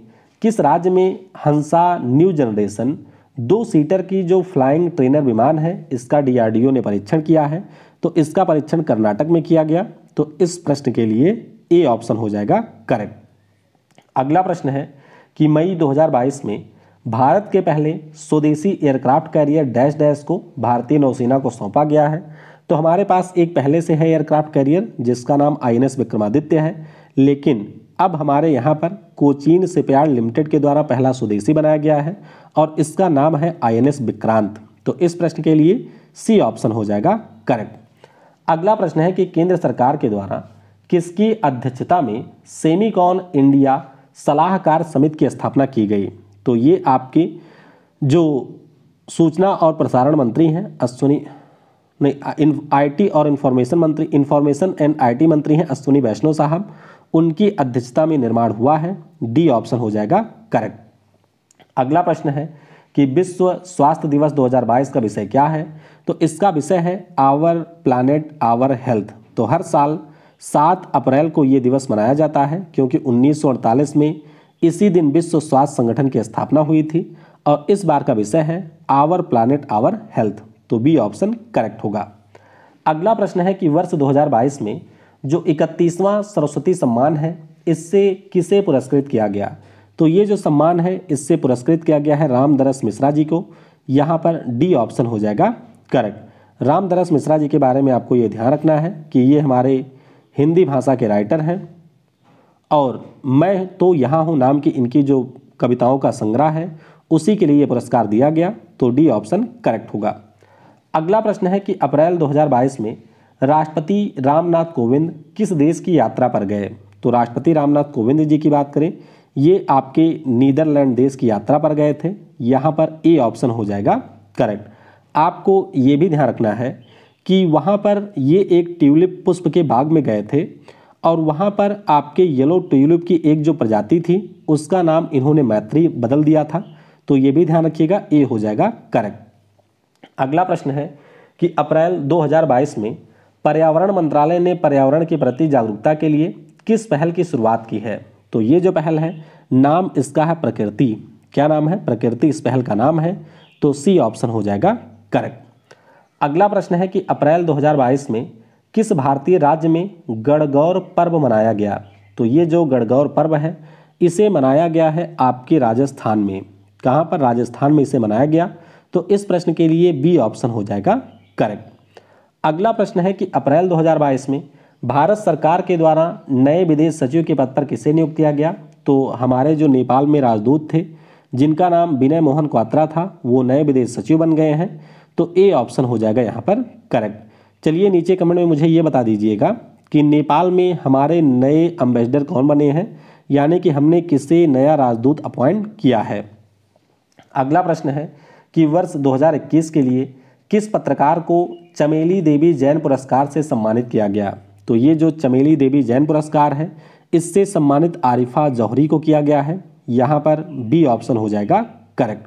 किस राज्य में हंसा न्यू जनरेशन दो सीटर की जो फ्लाइंग ट्रेनर विमान है इसका डीआरडीओ ने परीक्षण किया है तो इसका परीक्षण कर्नाटक में किया गया तो इस प्रश्न के लिए ए ऑप्शन हो जाएगा करेक्ट अगला प्रश्न है कि मई दो में भारत के पहले स्वदेशी एयरक्राफ्ट कैरियर डैश डैश को भारतीय नौसेना को सौंपा गया है तो हमारे पास एक पहले से है एयरक्राफ्ट कैरियर जिसका नाम आई विक्रमादित्य है लेकिन अब हमारे यहाँ पर कोचीन सिपयार्ड लिमिटेड के द्वारा पहला स्वदेशी बनाया गया है और इसका नाम है आई विक्रांत तो इस प्रश्न के लिए सी ऑप्शन हो जाएगा करेक्ट अगला प्रश्न है कि केंद्र सरकार के द्वारा किसकी अध्यक्षता में सेमिकॉन इंडिया सलाहकार समिति की स्थापना की गई तो ये आपके जो सूचना और प्रसारण मंत्री हैं अश्विनी नहीं आईटी और इन्फॉर्मेशन मंत्री इन्फॉर्मेशन एंड आईटी मंत्री हैं अश्विनी वैष्णव साहब उनकी अध्यक्षता में निर्माण हुआ है डी ऑप्शन हो जाएगा करेक्ट अगला प्रश्न है कि विश्व स्वास्थ्य दिवस 2022 का विषय क्या है तो इसका विषय है आवर प्लानट आवर हेल्थ तो हर साल सात अप्रैल को ये दिवस मनाया जाता है क्योंकि उन्नीस में इसी दिन विश्व स्वास्थ्य संगठन की स्थापना हुई थी और इस बार का विषय है आवर प्लानट आवर हेल्थ तो बी ऑप्शन करेक्ट होगा अगला प्रश्न है कि वर्ष 2022 में जो इकतीसवां सरस्वती सम्मान है इससे किसे पुरस्कृत किया गया तो ये जो सम्मान है इससे पुरस्कृत किया गया है रामदरस मिश्रा जी को यहाँ पर डी ऑप्शन हो जाएगा करेक्ट रामदरस मिश्रा जी के बारे में आपको ये ध्यान रखना है कि ये हमारे हिंदी भाषा के राइटर हैं और मैं तो यहाँ हूँ नाम की इनकी जो कविताओं का संग्रह है उसी के लिए ये पुरस्कार दिया गया तो डी ऑप्शन करेक्ट होगा अगला प्रश्न है कि अप्रैल 2022 में राष्ट्रपति रामनाथ कोविंद किस देश की यात्रा पर गए तो राष्ट्रपति रामनाथ कोविंद जी की बात करें ये आपके नीदरलैंड देश की यात्रा पर गए थे यहाँ पर ए ऑप्शन हो जाएगा करेक्ट आपको ये भी ध्यान रखना है कि वहाँ पर ये एक ट्यूलिप पुष्प के बाग में गए थे और वहाँ पर आपके येलो ट्यूलिप की एक जो प्रजाति थी उसका नाम इन्होंने मैत्री बदल दिया था तो ये भी ध्यान रखिएगा ए हो जाएगा करेक्ट अगला प्रश्न है कि अप्रैल 2022 में पर्यावरण मंत्रालय ने पर्यावरण के प्रति जागरूकता के लिए किस पहल की शुरुआत की है तो ये जो पहल है नाम इसका है प्रकृति क्या नाम है प्रकृति इस पहल का नाम है तो सी ऑप्शन हो जाएगा करेक्ट अगला प्रश्न है कि अप्रैल 2022 में किस भारतीय राज्य में गणगौर पर्व मनाया गया तो ये जो गणगौर पर्व है इसे मनाया गया है आपके राजस्थान में कहाँ पर राजस्थान में इसे मनाया गया तो इस प्रश्न के लिए बी ऑप्शन हो जाएगा करेक्ट अगला प्रश्न है कि अप्रैल 2022 में भारत सरकार के द्वारा नए विदेश सचिव के पद पर किसे नियुक्त किया गया तो हमारे जो नेपाल में राजदूत थे जिनका नाम विनय मोहन क्वात्रा था वो नए विदेश सचिव बन गए हैं तो ए ऑप्शन हो जाएगा यहाँ पर करेक्ट चलिए नीचे कमेंट में मुझे ये बता दीजिएगा कि नेपाल में हमारे नए अम्बेसडर कौन बने हैं यानी कि हमने किसे नया राजदूत अपॉइंट किया है अगला प्रश्न है कि वर्ष 2021 के लिए किस पत्रकार को चमेली देवी जैन पुरस्कार से सम्मानित किया गया तो ये जो चमेली देवी जैन पुरस्कार है इससे सम्मानित आरिफा जौहरी को किया गया है यहाँ पर बी ऑप्शन हो जाएगा करेक्ट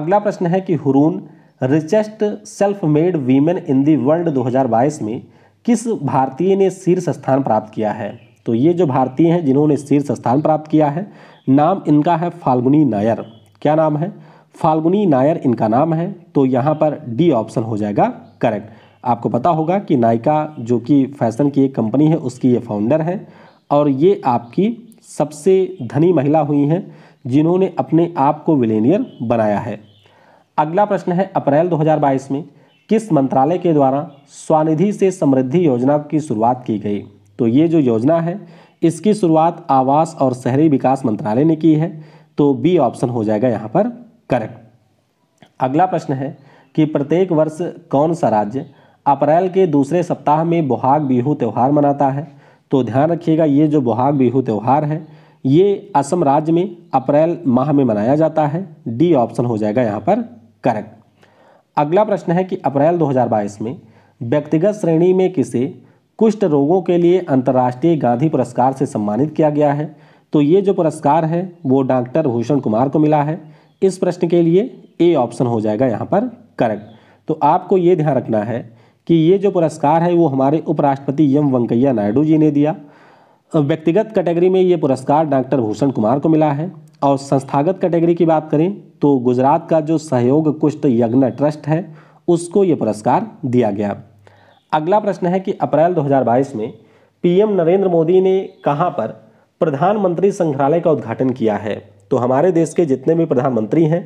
अगला प्रश्न है कि Hurun richest self made women in the world 2022 में किस भारतीय ने शीर्ष स्थान प्राप्त किया है तो ये जो भारतीय हैं जिन्होंने शीर्ष स्थान प्राप्त किया है नाम इनका है फाल्गुनी नायर क्या नाम है फाल्गुनी नायर इनका नाम है तो यहाँ पर डी ऑप्शन हो जाएगा करेक्ट आपको पता होगा कि नायका जो कि फैशन की एक कंपनी है उसकी ये फाउंडर है और ये आपकी सबसे धनी महिला हुई हैं जिन्होंने अपने आप को विलेनियर बनाया है अगला प्रश्न है अप्रैल 2022 में किस मंत्रालय के द्वारा स्वानिधि से समृद्धि योजना की शुरुआत की गई तो ये जो योजना है इसकी शुरुआत आवास और शहरी विकास मंत्रालय ने की है तो बी ऑप्शन हो जाएगा यहाँ पर करेक्ट अगला प्रश्न है कि प्रत्येक वर्ष कौन सा राज्य अप्रैल के दूसरे सप्ताह में बोहाग बिहू त्यौहार मनाता है तो ध्यान रखिएगा ये जो बोहाग बिहू त्यौहार है ये असम राज्य में अप्रैल माह में मनाया जाता है डी ऑप्शन हो जाएगा यहाँ पर करेक्ट अगला प्रश्न है कि अप्रैल 2022 में व्यक्तिगत श्रेणी में किसे कुष्ठ रोगों के लिए अंतर्राष्ट्रीय गांधी पुरस्कार से सम्मानित किया गया है तो ये जो पुरस्कार है वो डॉक्टर भूषण कुमार को मिला है इस प्रश्न के लिए ए ऑप्शन हो जाएगा यहाँ पर करेक्ट तो आपको ये ध्यान रखना है कि ये जो पुरस्कार है वो हमारे उपराष्ट्रपति एम वेंकैया नायडू जी ने दिया व्यक्तिगत कैटेगरी में ये पुरस्कार डॉक्टर भूषण कुमार को मिला है और संस्थागत कैटेगरी की बात करें तो गुजरात का जो सहयोग कुष्ठ यज्ञ ट्रस्ट है उसको ये पुरस्कार दिया गया अगला प्रश्न है कि अप्रैल 2022 में पीएम नरेंद्र मोदी ने कहाँ पर प्रधानमंत्री संग्रहालय का उद्घाटन किया है तो हमारे देश के जितने भी प्रधानमंत्री हैं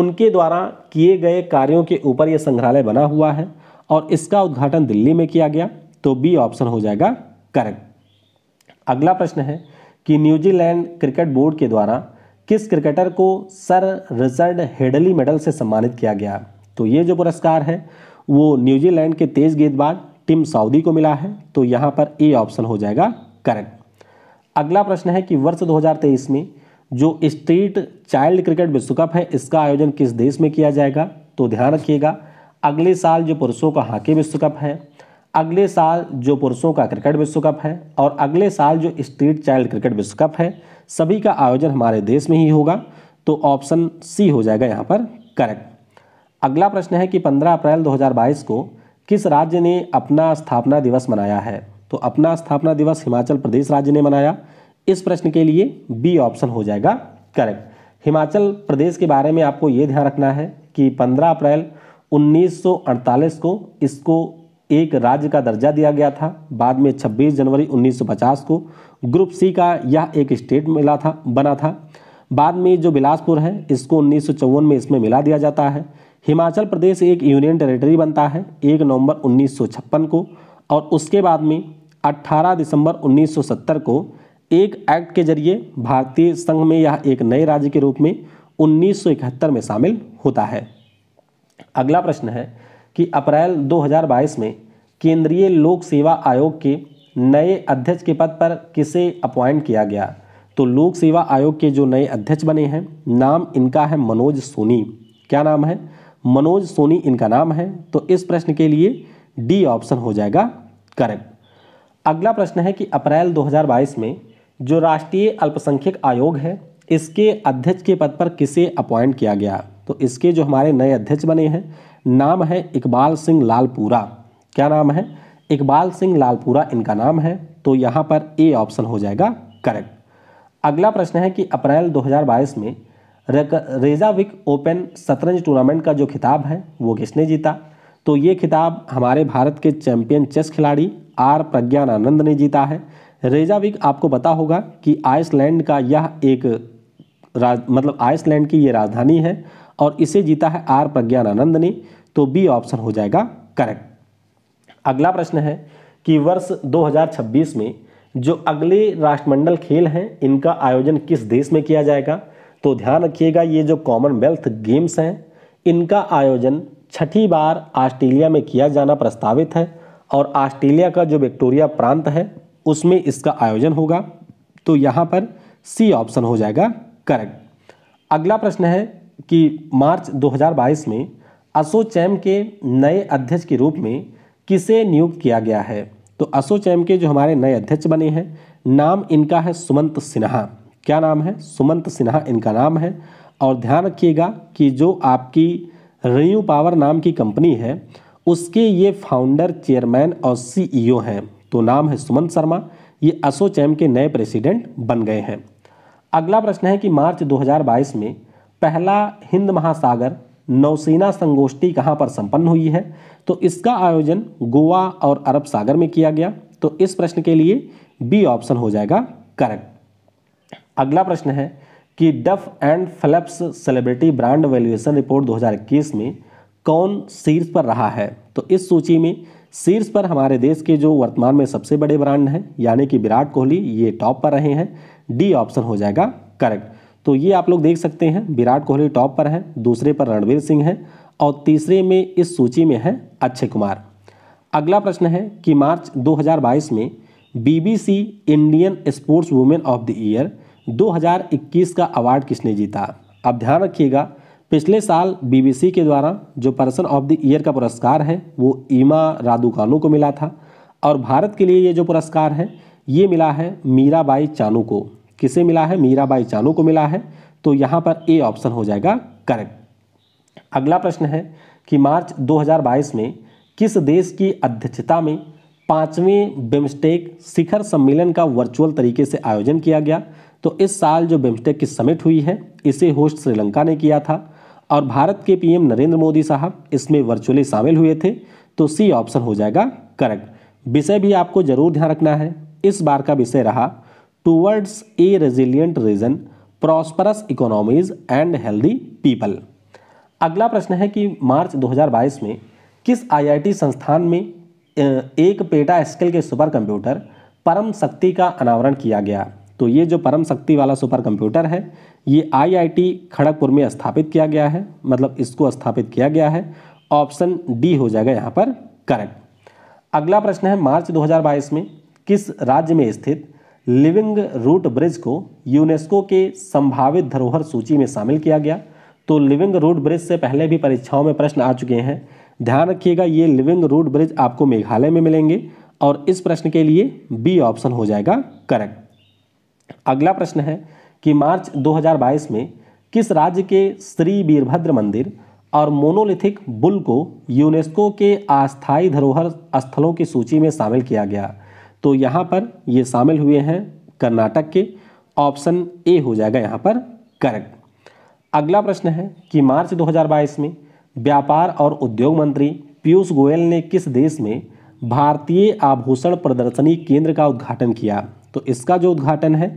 उनके द्वारा किए गए कार्यों के ऊपर ये संग्रहालय बना हुआ है और इसका उद्घाटन दिल्ली में किया गया तो बी ऑप्शन हो जाएगा करेक्ट अगला प्रश्न है कि न्यूजीलैंड क्रिकेट बोर्ड के द्वारा किस क्रिकेटर को सर रिचर्ड हेडली मेडल से सम्मानित किया गया तो ये जो पुरस्कार है वो न्यूजीलैंड के तेज गेंदबाज टिम साउदी को मिला है तो यहाँ पर ए ऑप्शन हो जाएगा करेक्ट अगला प्रश्न है कि वर्ष 2023 में जो स्ट्रीट चाइल्ड क्रिकेट विश्व कप है इसका आयोजन किस देश में किया जाएगा तो ध्यान रखिएगा अगले साल जो पुरुषों का हॉकी विश्व कप है अगले साल जो पुरुषों का क्रिकेट विश्व कप है और अगले साल जो स्ट्रीट चाइल्ड क्रिकेट विश्व कप है सभी का आयोजन हमारे देश में ही होगा तो ऑप्शन सी हो जाएगा यहाँ पर करेक्ट अगला प्रश्न है कि 15 अप्रैल 2022 को किस राज्य ने अपना स्थापना दिवस मनाया है तो अपना स्थापना दिवस हिमाचल प्रदेश राज्य ने मनाया इस प्रश्न के लिए बी ऑप्शन हो जाएगा करेक्ट हिमाचल प्रदेश के बारे में आपको ये ध्यान रखना है कि 15 अप्रैल 1948 को इसको एक राज्य का दर्जा दिया गया था बाद में 26 जनवरी 1950 को ग्रुप सी का यह एक स्टेट मिला था बना था बाद में जो बिलासपुर है इसको उन्नीस में इसमें मिला दिया जाता है हिमाचल प्रदेश एक यूनियन टेरिटरी बनता है एक नवंबर उन्नीस को और उसके बाद में 18 दिसंबर 1970 को एक एक्ट के जरिए भारतीय संघ में यह एक नए राज्य के रूप में उन्नीस में शामिल होता है अगला प्रश्न है कि अप्रैल 2022 में केंद्रीय लोक सेवा आयोग के नए अध्यक्ष के पद पर किसे अपॉइंट किया गया तो लोक सेवा आयोग के जो नए अध्यक्ष बने हैं नाम इनका है मनोज सोनी क्या नाम है मनोज सोनी इनका नाम है तो इस प्रश्न के लिए डी ऑप्शन हो जाएगा करेक्ट अगला प्रश्न है कि अप्रैल 2022 में जो राष्ट्रीय अल्पसंख्यक आयोग है इसके अध्यक्ष के पद पर किसे अपॉइंट किया गया तो इसके जो हमारे नए अध्यक्ष बने हैं नाम है इकबाल सिंह लालपुरा क्या नाम है इकबाल सिंह लालपुरा इनका नाम है तो यहाँ पर ए ऑप्शन हो जाएगा करेक्ट अगला प्रश्न है कि अप्रैल 2022 में रेजाविक ओपन शतरंज टूर्नामेंट का जो खिताब है वो किसने जीता तो ये खिताब हमारे भारत के चैंपियन चेस खिलाड़ी आर प्रज्ञानंद ने जीता है रेजाविक आपको पता होगा कि आइसलैंड का यह एक राज मतलब आइसलैंड की ये राजधानी है और इसे जीता है आर प्रज्ञानंद ने तो बी ऑप्शन हो जाएगा करेक्ट अगला प्रश्न है कि वर्ष 2026 में जो अगले राष्ट्रमंडल खेल हैं इनका आयोजन किस देश में किया जाएगा तो ध्यान रखिएगा ये जो कॉमनवेल्थ गेम्स हैं इनका आयोजन छठी बार ऑस्ट्रेलिया में किया जाना प्रस्तावित है और ऑस्ट्रेलिया का जो विक्टोरिया प्रांत है उसमें इसका आयोजन होगा तो यहाँ पर सी ऑप्शन हो जाएगा करेक्ट अगला प्रश्न है कि मार्च 2022 में असोचैम के नए अध्यक्ष के रूप में किसे नियुक्त किया गया है तो असोचैम के जो हमारे नए अध्यक्ष बने हैं नाम इनका है सुमंत सिन्हा क्या नाम है सुमंत सिन्हा इनका नाम है और ध्यान रखिएगा कि जो आपकी रेन्यू पावर नाम की कंपनी है उसके ये फाउंडर चेयरमैन और सीईओ हैं तो नाम है सुमंत शर्मा ये असोचैम के नए प्रेसिडेंट बन गए हैं अगला प्रश्न है कि मार्च 2022 में पहला हिंद महासागर नौसेना संगोष्ठी कहाँ पर संपन्न हुई है तो इसका आयोजन गोवा और अरब सागर में किया गया तो इस प्रश्न के लिए बी ऑप्शन हो जाएगा करेक्ट अगला प्रश्न है कि Duff and Phelps celebrity brand valuation report 2021 में कौन शीर्ष पर रहा है तो इस सूची में शीर्ष पर हमारे देश के जो वर्तमान में सबसे बड़े ब्रांड हैं यानी कि विराट कोहली ये टॉप पर रहे हैं डी ऑप्शन हो जाएगा करेक्ट तो ये आप लोग देख सकते हैं विराट कोहली टॉप पर है दूसरे पर रणवीर सिंह है और तीसरे में इस सूची में है अक्षय कुमार अगला प्रश्न है कि मार्च 2022 में BBC Indian sports women of the year 2021 का अवार्ड किसने जीता अब ध्यान रखिएगा पिछले साल बीबीसी के द्वारा जो पर्सन ऑफ द ईयर का पुरस्कार है वो ईमा रादुकानू को मिला था और भारत के लिए ये जो पुरस्कार है ये मिला है मीराबाई चानू को किसे मिला है मीराबाई चानू को मिला है तो यहाँ पर ए ऑप्शन हो जाएगा करेक्ट अगला प्रश्न है कि मार्च 2022 में किस देश की अध्यक्षता में पाँचवें बिम्स्टेक शिखर सम्मेलन का वर्चुअल तरीके से आयोजन किया गया तो इस साल जो बिम्स्टेक की समिट हुई है इसे होस्ट श्रीलंका ने किया था और भारत के पीएम नरेंद्र मोदी साहब इसमें वर्चुअली शामिल हुए थे तो सी ऑप्शन हो जाएगा करेक्ट विषय भी आपको जरूर ध्यान रखना है इस बार का विषय रहा towards a resilient region prosperous economies and healthy people अगला प्रश्न है कि मार्च 2022 में किस आईआईटी संस्थान में एक पेटा स्केल के सुपर कंप्यूटर परम शक्ति का अनावरण किया गया तो ये जो परम शक्ति वाला सुपर कंप्यूटर है ये आईआईटी खड़गपुर में स्थापित किया गया है मतलब इसको स्थापित किया गया है ऑप्शन डी हो जाएगा यहाँ पर करेक्ट अगला प्रश्न है मार्च 2022 में किस राज्य में स्थित लिविंग रूट ब्रिज को यूनेस्को के संभावित धरोहर सूची में शामिल किया गया तो लिविंग रूट ब्रिज से पहले भी परीक्षाओं में प्रश्न आ चुके हैं ध्यान रखिएगा ये लिविंग रूट ब्रिज आपको मेघालय में मिलेंगे और इस प्रश्न के लिए बी ऑप्शन हो जाएगा करेक्ट अगला प्रश्न है कि मार्च 2022 में किस राज्य के श्री वीरभद्र मंदिर और मोनोलिथिक बुल को यूनेस्को के अस्थायी धरोहर स्थलों की सूची में शामिल किया गया तो यहाँ पर ये शामिल हुए हैं कर्नाटक के ऑप्शन ए हो जाएगा यहाँ पर करक अगला प्रश्न है कि मार्च 2022 में व्यापार और उद्योग मंत्री पीयूष गोयल ने किस देश में भारतीय आभूषण प्रदर्शनी केंद्र का उद्घाटन किया तो इसका जो उद्घाटन है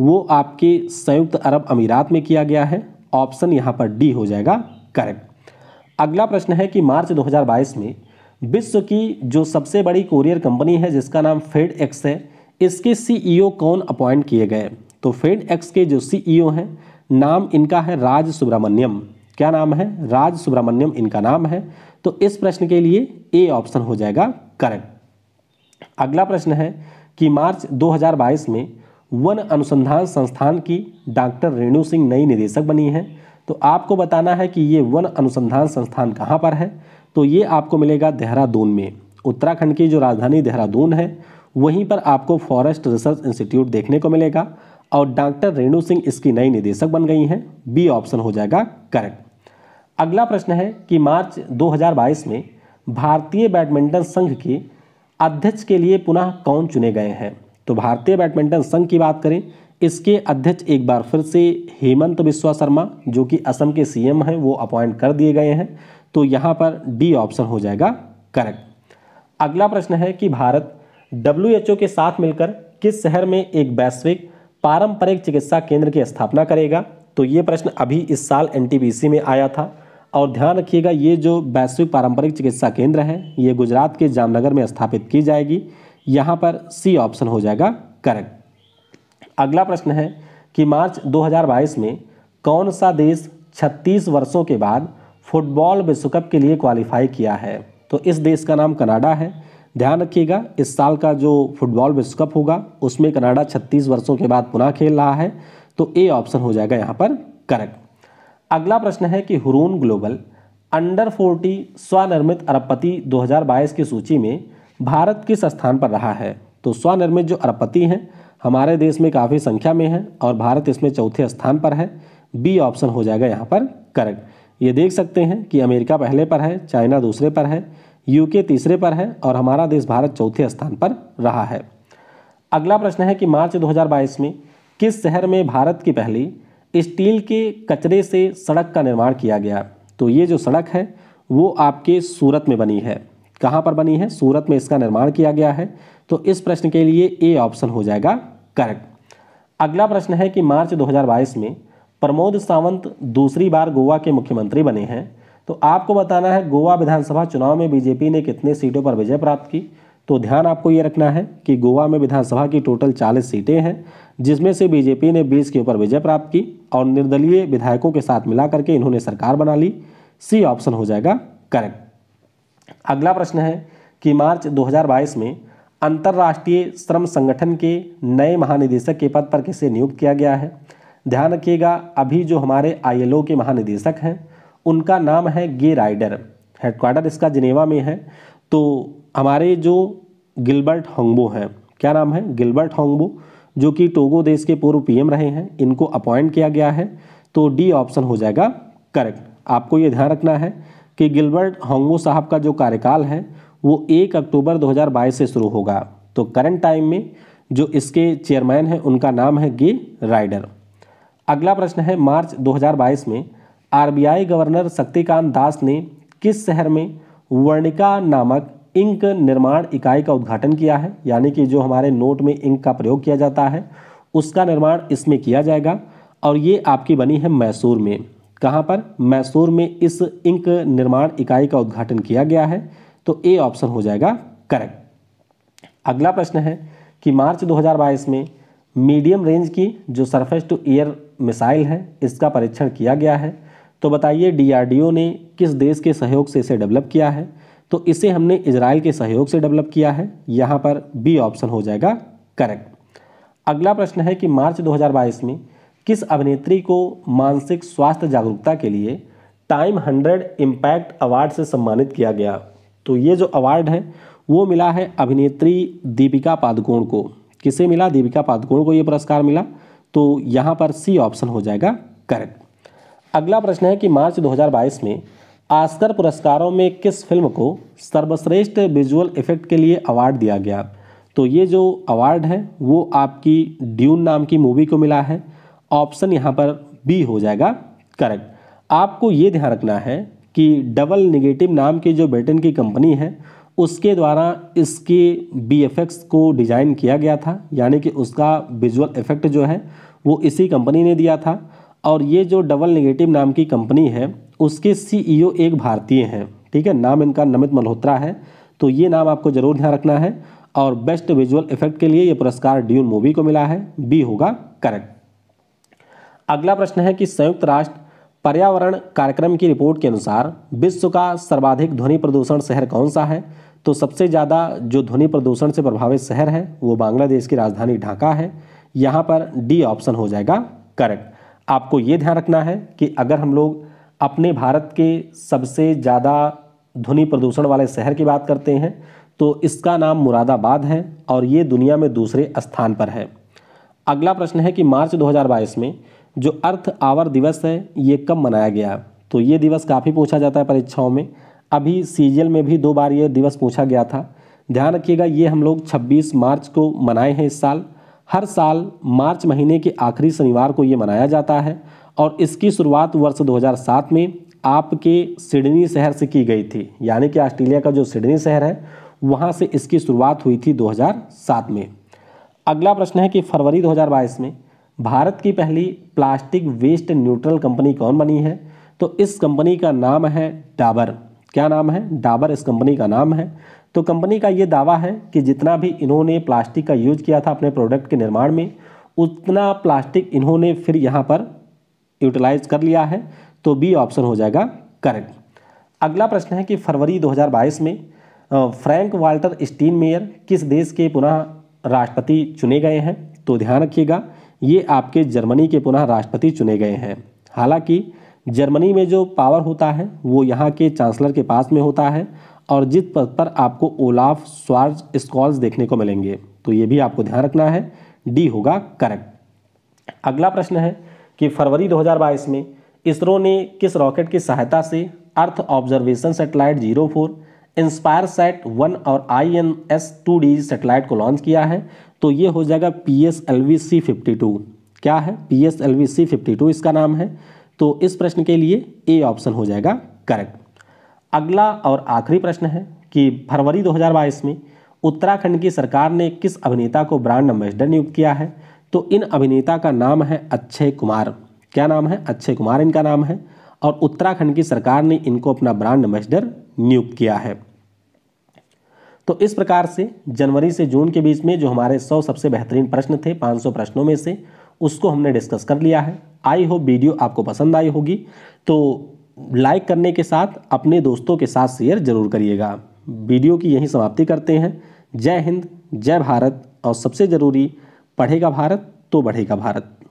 वो आपके संयुक्त अरब अमीरात में किया गया है ऑप्शन यहाँ पर डी हो जाएगा करेक्ट अगला प्रश्न है कि मार्च 2022 में विश्व की जो सबसे बड़ी कोरियर कंपनी है जिसका नाम फेड एक्स है इसके सीईओ e कौन अपॉइंट किए गए तो फेड एक्स के जो सीईओ e हैं नाम इनका है राज सुब्रमण्यम क्या नाम है राज सुब्रमण्यम इनका नाम है तो इस प्रश्न के लिए ए ऑप्शन हो जाएगा करेक्ट अगला प्रश्न है कि मार्च 2022 में वन अनुसंधान संस्थान की डॉक्टर रेणु सिंह नई निदेशक बनी है तो आपको बताना है कि ये वन अनुसंधान संस्थान कहाँ पर है तो ये आपको मिलेगा देहरादून में उत्तराखंड की जो राजधानी देहरादून है वहीं पर आपको फॉरेस्ट रिसर्च इंस्टीट्यूट देखने को मिलेगा और डॉक्टर रेणु सिंह इसकी नई निदेशक बन गई हैं बी ऑप्शन हो जाएगा करेक्ट अगला प्रश्न है कि मार्च 2022 में भारतीय बैडमिंटन संघ के अध्यक्ष के लिए पुनः कौन चुने गए हैं तो भारतीय बैडमिंटन संघ की बात करें इसके अध्यक्ष एक बार फिर से हेमंत बिस्वा शर्मा जो कि असम के सीएम हैं वो अपॉइंट कर दिए गए हैं तो यहाँ पर डी ऑप्शन हो जाएगा करेक्ट अगला प्रश्न है कि भारत डब्ल्यू के साथ मिलकर किस शहर में एक वैश्विक पारंपरिक चिकित्सा केंद्र की स्थापना करेगा तो ये प्रश्न अभी इस साल एन में आया था और ध्यान रखिएगा ये जो वैश्विक पारंपरिक चिकित्सा केंद्र है ये गुजरात के जामनगर में स्थापित की जाएगी यहाँ पर सी ऑप्शन हो जाएगा करेक्ट अगला प्रश्न है कि मार्च 2022 में कौन सा देश 36 वर्षों के बाद फुटबॉल विश्व कप के लिए क्वालिफाई किया है तो इस देश का नाम कनाडा है ध्यान रखिएगा इस साल का जो फुटबॉल विश्व कप होगा उसमें कनाडा 36 वर्षों के बाद पुनः खेल रहा है तो ए ऑप्शन हो जाएगा यहाँ पर करेक्ट अगला प्रश्न है कि हुरून ग्लोबल अंडर 40 स्वनिर्मित अरबपति 2022 की सूची में भारत किस स्थान पर रहा है तो स्वनिर्मित जो अरबपति हैं हमारे देश में काफ़ी संख्या में हैं और भारत इसमें चौथे स्थान पर है बी ऑप्शन हो जाएगा यहाँ पर करेक्ट ये देख सकते हैं कि अमेरिका पहले पर है चाइना दूसरे पर है यूके तीसरे पर है और हमारा देश भारत चौथे स्थान पर रहा है अगला प्रश्न है कि मार्च 2022 में किस शहर में भारत की पहली स्टील के कचरे से सड़क का निर्माण किया गया तो ये जो सड़क है वो आपके सूरत में बनी है कहाँ पर बनी है सूरत में इसका निर्माण किया गया है तो इस प्रश्न के लिए ए ऑप्शन हो जाएगा करेक्ट अगला प्रश्न है कि मार्च 2022 में प्रमोद सावंत दूसरी बार गोवा के मुख्यमंत्री बने हैं तो आपको बताना है गोवा विधानसभा चुनाव में बीजेपी ने कितने सीटों पर विजय प्राप्त की तो ध्यान आपको ये रखना है कि गोवा में विधानसभा की टोटल 40 सीटें हैं जिसमें से बीजेपी ने 20 के ऊपर विजय प्राप्त की और निर्दलीय विधायकों के साथ मिला करके इन्होंने सरकार बना ली सी ऑप्शन हो जाएगा करेक्ट अगला प्रश्न है कि मार्च 2022 में अंतर्राष्ट्रीय श्रम संगठन के नए महानिदेशक के पद पर किसे नियुक्त किया गया है ध्यान रखिएगा अभी जो हमारे आईएलओ के महानिदेशक हैं उनका नाम है गे राइडर हेडक्वार्टर इसका जिनेवा में है तो हमारे जो गिलबर्ट होंगबो हैं क्या नाम है गिलबर्ट होंगबो जो कि टोगो देश के पूर्व पीएम रहे हैं इनको अपॉइंट किया गया है तो डी ऑप्शन हो जाएगा करेक्ट आपको ये ध्यान रखना है कि गिलबर्ट होंगबो साहब का जो कार्यकाल है वो एक अक्टूबर दो से शुरू होगा तो करंट टाइम में जो इसके चेयरमैन हैं उनका नाम है गे राइडर अगला प्रश्न है मार्च 2022 में आरबीआई गवर्नर शक्तिकांत दास ने किस शहर में वर्णिका नामक इंक निर्माण इकाई का उद्घाटन किया है यानी कि जो हमारे नोट में इंक का प्रयोग किया जाता है उसका निर्माण इसमें किया जाएगा और ये आपकी बनी है मैसूर में कहाँ पर मैसूर में इस इंक निर्माण इकाई का उद्घाटन किया गया है तो ए ऑप्शन हो जाएगा करेक्ट अगला प्रश्न है कि मार्च 2022 में मीडियम रेंज की जो सरफेस टू एयर मिसाइल है इसका परीक्षण किया गया है तो बताइए डीआरडीओ ने किस देश के सहयोग से इसे डेवलप किया है तो इसे हमने इसराइल के सहयोग से डेवलप किया है यहाँ पर बी ऑप्शन हो जाएगा करेक्ट अगला प्रश्न है कि मार्च 2022 में किस अभिनेत्री को मानसिक स्वास्थ्य जागरूकता के लिए टाइम हंड्रेड इम्पैक्ट अवार्ड से सम्मानित किया गया तो ये जो अवार्ड है वो मिला है अभिनेत्री दीपिका पादुकोण को किसे मिला दीपिका पादुकोण को ये पुरस्कार मिला तो यहाँ पर सी ऑप्शन हो जाएगा करेक्ट अगला प्रश्न है कि मार्च 2022 में आस्कर पुरस्कारों में किस फिल्म को सर्वश्रेष्ठ विजुअल इफेक्ट के लिए अवार्ड दिया गया तो ये जो अवार्ड है वो आपकी ड्यून नाम की मूवी को मिला है ऑप्शन यहाँ पर बी हो जाएगा करेक्ट आपको ये ध्यान रखना है कि डबल निगेटिव नाम की जो ब्रिटेन की कंपनी है उसके द्वारा इसके बी को डिज़ाइन किया गया था यानी कि उसका विजुअल इफेक्ट जो है वो इसी कंपनी ने दिया था और ये जो डबल नेगेटिव नाम की कंपनी है उसके सीईओ e एक भारतीय हैं ठीक है नाम इनका नमित मल्होत्रा है तो ये नाम आपको ज़रूर ध्यान रखना है और बेस्ट विजुअल इफेक्ट के लिए ये पुरस्कार ड्यून मूवी को मिला है बी होगा करेक्ट अगला प्रश्न है कि संयुक्त राष्ट्र पर्यावरण कार्यक्रम की रिपोर्ट के अनुसार विश्व का सर्वाधिक ध्वनि प्रदूषण शहर कौन सा है तो सबसे ज़्यादा जो ध्वनि प्रदूषण से प्रभावित शहर है वो बांग्लादेश की राजधानी ढाका है यहाँ पर डी ऑप्शन हो जाएगा करेक्ट आपको ये ध्यान रखना है कि अगर हम लोग अपने भारत के सबसे ज़्यादा ध्वनि प्रदूषण वाले शहर की बात करते हैं तो इसका नाम मुरादाबाद है और ये दुनिया में दूसरे स्थान पर है अगला प्रश्न है कि मार्च 2022 में जो अर्थ आवर दिवस है ये कब मनाया गया तो ये दिवस काफ़ी पूछा जाता है परीक्षाओं में अभी सीजीएल में भी दो बार ये दिवस पूछा गया था ध्यान रखिएगा ये हम लोग 26 मार्च को मनाए हैं इस साल हर साल मार्च महीने के आखिरी शनिवार को ये मनाया जाता है और इसकी शुरुआत वर्ष 2007 में आपके सिडनी शहर से की गई थी यानी कि ऑस्ट्रेलिया का जो सिडनी शहर है वहाँ से इसकी शुरुआत हुई थी 2007 में अगला प्रश्न है कि फरवरी 2022 में भारत की पहली प्लास्टिक वेस्ट न्यूट्रल कंपनी कौन बनी है तो इस कंपनी का नाम है डाबर क्या नाम है डाबर इस कंपनी का नाम है तो कंपनी का ये दावा है कि जितना भी इन्होंने प्लास्टिक का यूज किया था अपने प्रोडक्ट के निर्माण में उतना प्लास्टिक इन्होंने फिर यहाँ पर यूटिलाइज कर लिया है तो बी ऑप्शन हो जाएगा करेक्ट अगला प्रश्न है कि फरवरी 2022 में फ्रैंक वाल्टर स्टीन मेयर किस देश के पुनः राष्ट्रपति चुने गए हैं तो ध्यान रखिएगा ये आपके जर्मनी के पुनः राष्ट्रपति चुने गए हैं हालांकि जर्मनी में जो पावर होता है वो यहाँ के चांसलर के पास में होता है और जिस पद पर आपको ओलाफ स्वार्ज स्कॉल्स देखने को मिलेंगे तो ये भी आपको ध्यान रखना है डी होगा करेक्ट अगला प्रश्न है कि फरवरी 2022 में इसरो ने किस रॉकेट की सहायता से earth observation satellite zero four INSPIREsat one और I N S two D satellite को लॉन्च किया है तो ये हो जाएगा P S L V C fifty two क्या है P S L V C fifty two इसका नाम है तो इस प्रश्न के लिए ए ऑप्शन हो जाएगा करेक्ट अगला और आखिरी प्रश्न है कि फरवरी 2022 में उत्तराखंड की सरकार ने किस अभिनेता को ब्रांड एम्बेसडर नियुक्त किया है तो इन अभिनेता का नाम है अक्षय कुमार क्या नाम है अक्षय कुमार इनका नाम है और उत्तराखंड की सरकार ने इनको अपना ब्रांड एम्बेसडर नियुक्त किया है तो इस प्रकार से जनवरी से जून के बीच में जो हमारे सौ सबसे बेहतरीन प्रश्न थे 500 प्रश्नों में से उसको हमने डिस्कस कर लिया है आई होप वीडियो आपको पसंद आई होगी तो लाइक करने के साथ अपने दोस्तों के साथ शेयर जरूर करिएगा वीडियो की यही समाप्ति करते हैं जय हिंद जय भारत और सबसे ज़रूरी पढ़ेगा भारत तो बढ़ेगा भारत